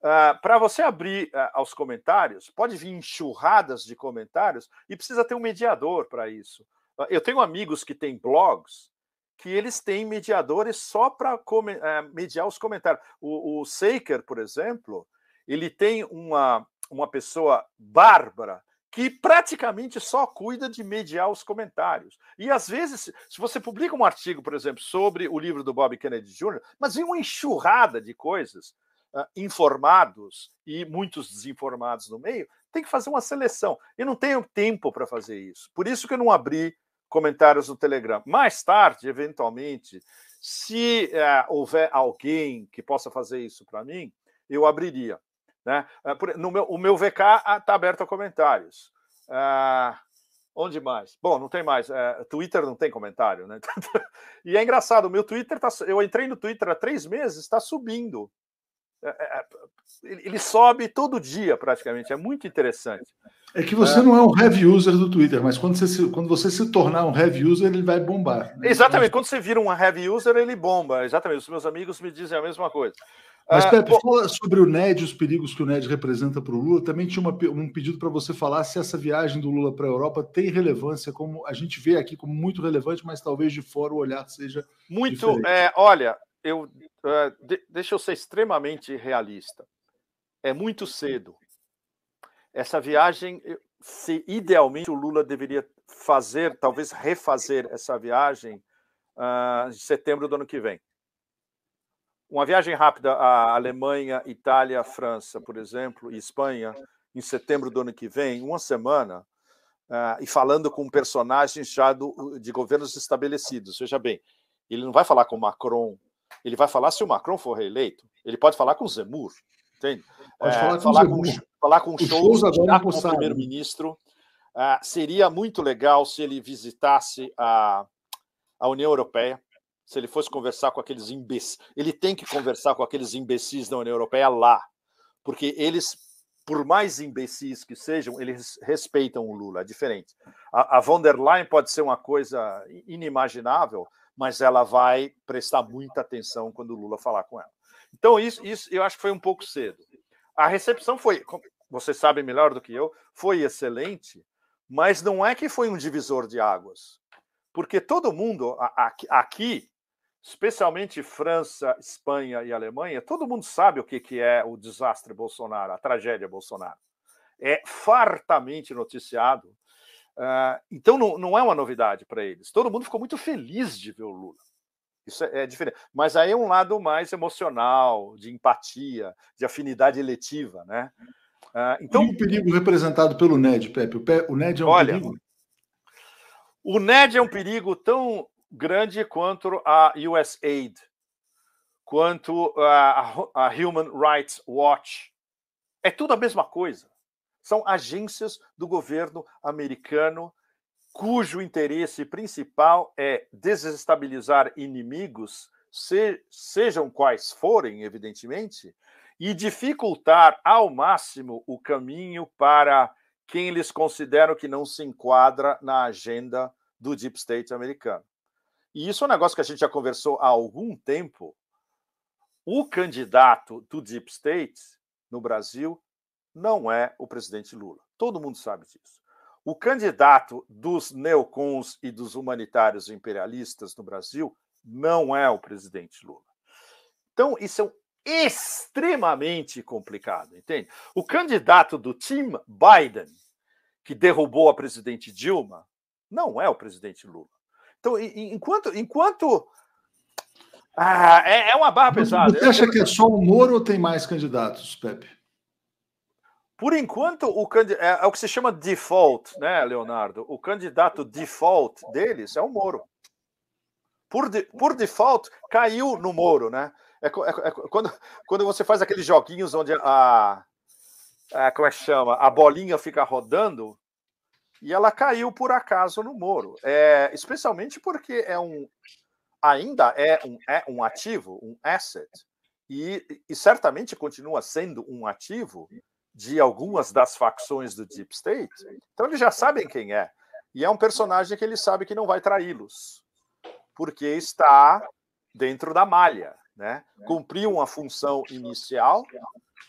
Uh, ah, para você abrir uh, aos comentários, pode vir enxurradas de comentários e precisa ter um mediador para isso. Uh, eu tenho amigos que têm blogs que eles têm mediadores só para é, mediar os comentários. O, o Seiker, por exemplo, ele tem uma, uma pessoa bárbara que praticamente só cuida de mediar os comentários. E às vezes, se você publica um artigo, por exemplo, sobre o livro do Bob Kennedy Jr., mas em uma enxurrada de coisas, uh, informados e muitos desinformados no meio, tem que fazer uma seleção. Eu não tenho tempo para fazer isso. Por isso que eu não abri comentários no Telegram. Mais tarde, eventualmente, se é, houver alguém que possa fazer isso para mim, eu abriria. Né? É, no meu, o meu VK está ah, aberto a comentários. Ah, onde mais? Bom, não tem mais. É, Twitter não tem comentário, né? *laughs* e é engraçado, o meu Twitter tá, eu entrei no Twitter há três meses, está subindo. É, é, é, ele sobe todo dia praticamente, é muito interessante. É que você é. não é um heavy user do Twitter, mas quando você se, quando você se tornar um heavy user, ele vai bombar. Né? Exatamente, quando você vira um heavy user, ele bomba. Exatamente, os meus amigos me dizem a mesma coisa. Mas, ah, Pepe, fala sobre o NED, os perigos que o NED representa para o Lula. Também tinha uma, um pedido para você falar se essa viagem do Lula para a Europa tem relevância, como a gente vê aqui como muito relevante, mas talvez de fora o olhar seja. Muito. É, olha, eu uh, de, deixa eu ser extremamente realista. É muito cedo. Essa viagem, se idealmente o Lula deveria fazer, talvez refazer essa viagem uh, em setembro do ano que vem. Uma viagem rápida à Alemanha, Itália, França, por exemplo, e Espanha, em setembro do ano que vem, uma semana, uh, e falando com personagens já do, de governos estabelecidos. Veja bem, ele não vai falar com Macron, ele vai falar se o Macron for reeleito. Ele pode falar com o Zemur, entende? Pode é, falar, com falar, com, falar com o Scholz, com o primeiro-ministro. Ah, seria muito legal se ele visitasse a, a União Europeia, se ele fosse conversar com aqueles imbecis. Ele tem que conversar com aqueles imbecis da União Europeia lá, porque eles, por mais imbecis que sejam, eles respeitam o Lula, é diferente. A, a von der Leyen pode ser uma coisa inimaginável, mas ela vai prestar muita atenção quando o Lula falar com ela. Então, isso, isso eu acho que foi um pouco cedo. A recepção foi, vocês sabem melhor do que eu, foi excelente, mas não é que foi um divisor de águas. Porque todo mundo aqui, especialmente França, Espanha e Alemanha, todo mundo sabe o que é o desastre Bolsonaro, a tragédia Bolsonaro. É fartamente noticiado Uh, então não, não é uma novidade para eles. Todo mundo ficou muito feliz de ver o Lula. Isso é, é, diferente. Mas aí é um lado mais emocional, de empatia, de afinidade eletiva, né? Uh, então, e o perigo representado pelo Ned, Pepe? O, Pe... o Ned é um olha, perigo? O Ned é um perigo tão grande quanto a USAID, quanto a, a Human Rights Watch. É tudo a mesma coisa. São agências do governo americano cujo interesse principal é desestabilizar inimigos, se, sejam quais forem, evidentemente, e dificultar ao máximo o caminho para quem eles consideram que não se enquadra na agenda do deep state americano. E isso é um negócio que a gente já conversou há algum tempo. O candidato do deep state no Brasil não é o presidente Lula. Todo mundo sabe disso. O candidato dos neocons e dos humanitários imperialistas no Brasil não é o presidente Lula. Então, isso é um extremamente complicado, entende? O candidato do Tim Biden, que derrubou a presidente Dilma, não é o presidente Lula. Então, enquanto. enquanto ah, é, é uma barra pesada. Você é acha que é só o Moro ou tem mais candidatos, Pepe? Por enquanto, o é, é o que se chama default, né, Leonardo? O candidato default deles é o Moro. Por, de, por default, caiu no Moro, né? É, é, é, quando, quando você faz aqueles joguinhos onde a, a. É, como é que chama? A bolinha fica rodando e ela caiu por acaso no Moro. É, especialmente porque é um. Ainda é um, é um ativo, um asset, e, e certamente continua sendo um ativo de algumas das facções do Deep State, então eles já sabem quem é. E é um personagem que ele sabe que não vai traí-los, porque está dentro da malha. Né? Cumpriu uma função inicial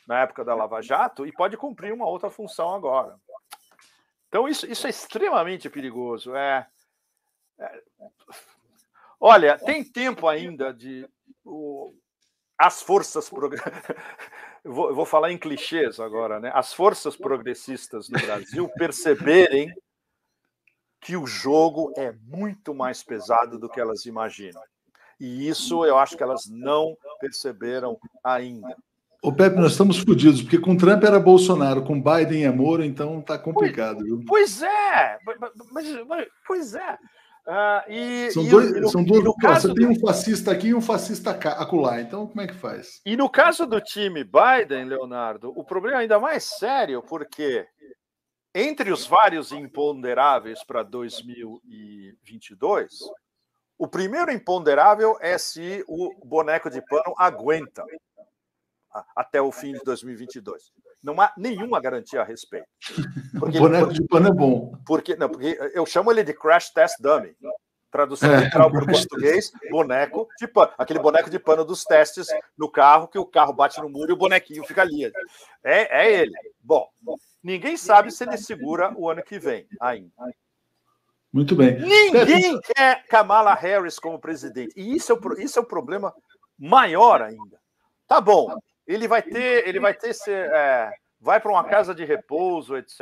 na época da Lava Jato e pode cumprir uma outra função agora. Então, isso, isso é extremamente perigoso. É, é... olha, tem tempo ainda de o... as forças. *laughs* eu vou, eu vou falar em clichês agora, né? As forças progressistas no Brasil *laughs* perceberem que o jogo é muito mais pesado do que elas imaginam. E isso eu acho que elas não perceberam ainda. Ô Pepe, nós estamos fodidos, porque com Trump era Bolsonaro, com Biden é Moro, então tá complicado. Pois, viu? pois é, mas, mas, pois é. Ah, e, são, e, dois, e no, são Você tem um fascista aqui e um fascista acolá. Então, como é que faz? E no caso do time Biden, Leonardo, o problema é ainda mais sério, porque entre os vários imponderáveis para 2022, o primeiro imponderável é se o boneco de pano aguenta até o fim de 2022. Não há nenhuma garantia a respeito. *laughs* Porque, boneco é de pano é bom. Porque, não, porque eh, eu chamo ele de crash test dummy. Tradução é, literal para o português, boneco de pano. Aquele boneco de pano dos testes no carro, que o carro bate no muro e o bonequinho fica ali. É, é ele. Bom, ninguém sabe se ele segura o ano que vem ainda. Muito bem. Ninguém quer Kamala Harris como presidente. E isso é o, isso é o problema maior ainda. Tá bom, ele vai ter, ele vai ter esse, é, vai para uma casa de repouso, etc.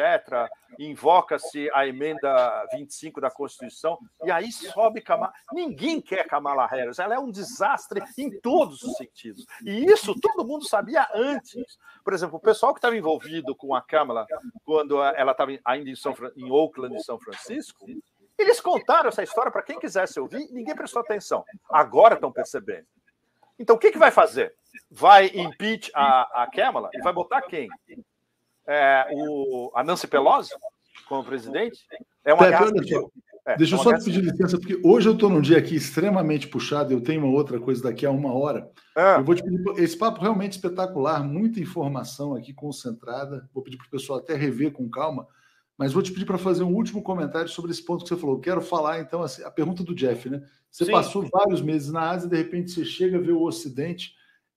Invoca-se a emenda 25 da Constituição e aí sobe Kamala. Ninguém quer Kamala Harris. Ela é um desastre em todos os sentidos. E isso todo mundo sabia antes. Por exemplo, o pessoal que estava envolvido com a Kamala quando ela estava ainda em, São, em Oakland, em São Francisco, eles contaram essa história para quem quisesse ouvir. Ninguém prestou atenção. Agora estão percebendo. Então, o que, que vai fazer? Vai impeach a, a Kamala e vai botar quem? É, o, a Nancy Pelosi como presidente? É uma é, guerra é, Deixa eu é só te pedir licença, porque hoje eu estou num dia aqui extremamente puxado, eu tenho uma outra coisa daqui a uma hora. É. Eu vou te pedir esse papo realmente espetacular, muita informação aqui concentrada. Vou pedir para o pessoal até rever com calma. Mas vou te pedir para fazer um último comentário sobre esse ponto que você falou. Eu quero falar, então, assim, a pergunta do Jeff, né? Você Sim. passou vários meses na Ásia, de repente você chega a ver o Ocidente.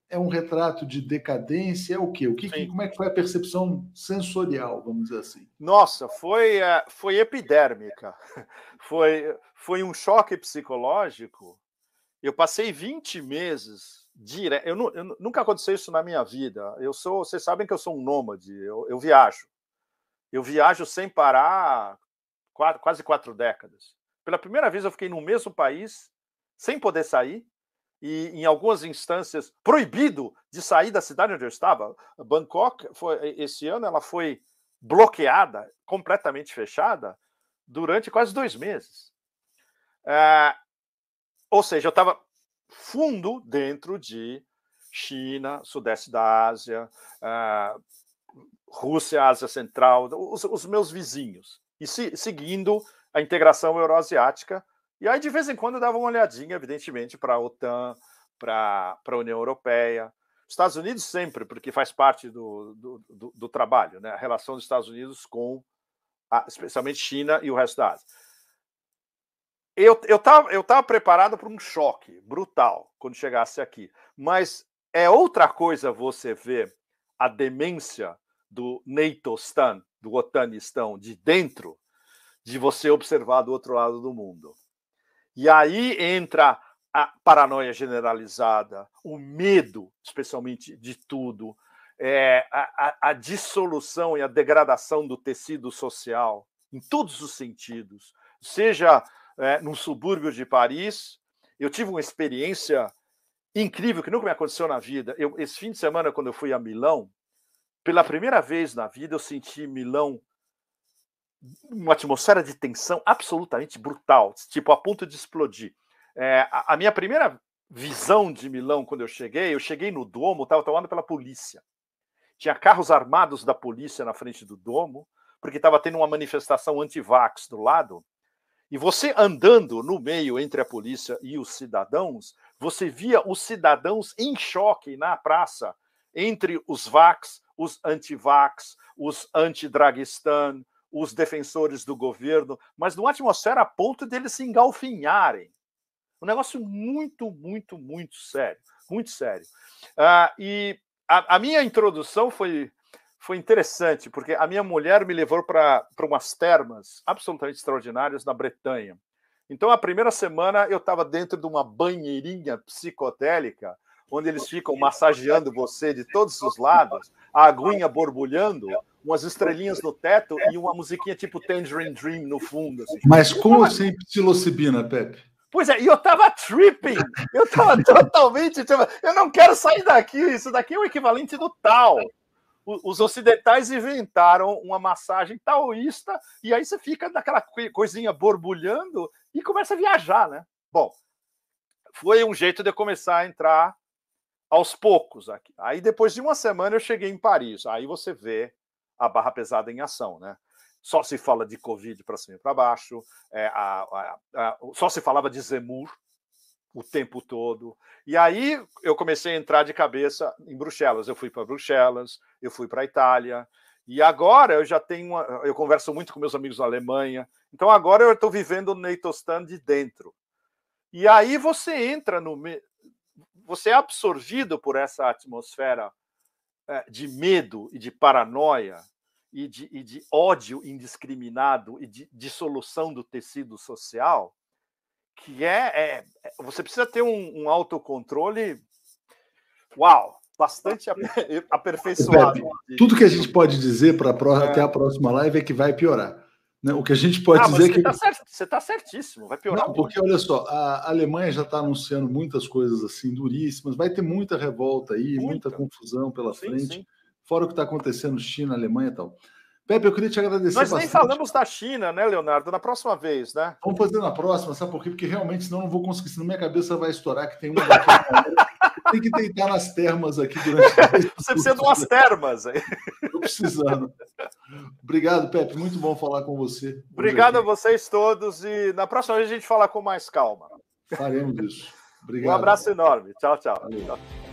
É um retrato de decadência? É o quê? O que, que como é que foi a percepção sensorial, vamos dizer assim? Nossa, foi, é, foi epidérmica. *laughs* Foi, foi um choque psicológico. Eu passei 20 meses direto. Eu, eu, nunca aconteceu isso na minha vida. Eu sou, vocês sabem que eu sou um nômade, eu, eu viajo. Eu viajo sem parar quatro, quase quatro décadas. Pela primeira vez eu fiquei no mesmo país, sem poder sair, e em algumas instâncias proibido de sair da cidade onde eu estava. Bangkok, foi, esse ano, ela foi bloqueada, completamente fechada, durante quase dois meses. É, ou seja, eu estava fundo dentro de China, Sudeste da Ásia, eh, Rússia, Ásia Central, os, os meus vizinhos, e se, seguindo a integração euroasiática. E aí, de vez em quando, eu dava uma olhadinha, evidentemente, para a OTAN, para a União Europeia. Estados Unidos sempre, porque faz parte do, do, do, do trabalho, né? a relação dos Estados Unidos com, a, especialmente, China e o resto da Ásia. Eu estava eu tava, eu tava preparado para um choque brutal quando chegasse aqui, mas é outra coisa você ver a demência do Neitostan, do Otanistão, de dentro, de você observar do outro lado do mundo. E aí entra a paranoia generalizada, o medo, especialmente de tudo, é, a, a, a dissolução e a degradação do tecido social, em todos os sentidos, seja é, num subúrbio de Paris. Eu tive uma experiência incrível que nunca me aconteceu na vida. Eu, esse fim de semana, quando eu fui a Milão, pela primeira vez na vida, eu senti Milão uma atmosfera de tensão absolutamente brutal, tipo a ponto de explodir. É, a, a, minha primeira visão de Milão quando eu cheguei, eu cheguei no domo, estava tomando pela polícia. Tinha carros armados da polícia na frente do domo, porque estava tendo uma manifestação anti-vax do lado. E você andando no meio entre a polícia e os cidadãos, você via os cidadãos em choque na praça entre os vax os anti-vax, os anti-Draguistan, os defensores do governo, mas numa atmosfera a ponto deles se engalfinharem. Um negócio muito, muito, muito sério. Muito sério. Ah, e a, a, minha introdução foi, foi interessante, porque a minha mulher me levou para umas termas absolutamente extraordinárias na Bretanha. Então, a primeira semana, eu estava dentro de uma banheirinha psicodélica onde eles ficam massageando você de todos os lados, a aguinha borbulhando, umas estrelinhas no teto e uma musiquinha tipo Tangerine Dream no fundo. Assim. Mas como tava... Assim psilocibina, Pepe? Pois é, e eu tava tripping, eu tava *laughs* totalmente, tipo, eu não quero sair daqui, isso daqui é o equivalente do tal. Os ocidentais inventaram uma massagem taoísta, e aí você fica naquela coisinha borbulhando e começa a viajar, né? Bom, foi um jeito de eu começar a entrar aos poucos aqui. Aí depois de uma semana eu cheguei em Paris. Aí você vê a barra pesada em ação, né? Só se fala de Covid para cima e para baixo, é, a, a, a, só se falava de Zemur o tempo todo. E aí eu comecei a entrar de cabeça em Bruxelas. Eu fui para Bruxelas, eu fui para Itália. E agora eu já tenho uma, eu converso muito com meus amigos na Alemanha. Então agora eu estou vivendo o Neitostan de dentro. E aí você entra no você é absorvido por essa atmosfera eh, de medo e de paranoia e de, e de ódio indiscriminado e de dissolução do tecido social, que é, é, é você precisa ter um, um autocontrole, uau, bastante *laughs* aperfeiçoado. tudo que a gente pode dizer para é. até a próxima live é que vai piorar. Né? O que a gente pode ah, dizer é você é que. Tá certo, você está certíssimo, vai piorar. Não, porque olha só, a Alemanha já está anunciando muitas coisas assim duríssimas, vai ter muita revolta aí, muita, muita confusão pela sim, frente, sim. fora o que está acontecendo China, Alemanha e tal. Pepe, eu queria te agradecer. Nós bastante. nem falamos da China, né, Leonardo? Na próxima vez, né? Vamos fazer na próxima, sabe por quê? Porque realmente senão eu não vou conseguir, senão minha cabeça vai estourar que tem uma daqui *laughs* a tem que deitar nas termas aqui durante. Você precisa de umas termas aí. Estou precisando. Obrigado, Pepe. Muito bom falar com você. Obrigado a vocês todos e na próxima vez a gente fala com mais calma. Faremos isso. Obrigado. Um abraço enorme. tchau, tchau. Valeu. tchau.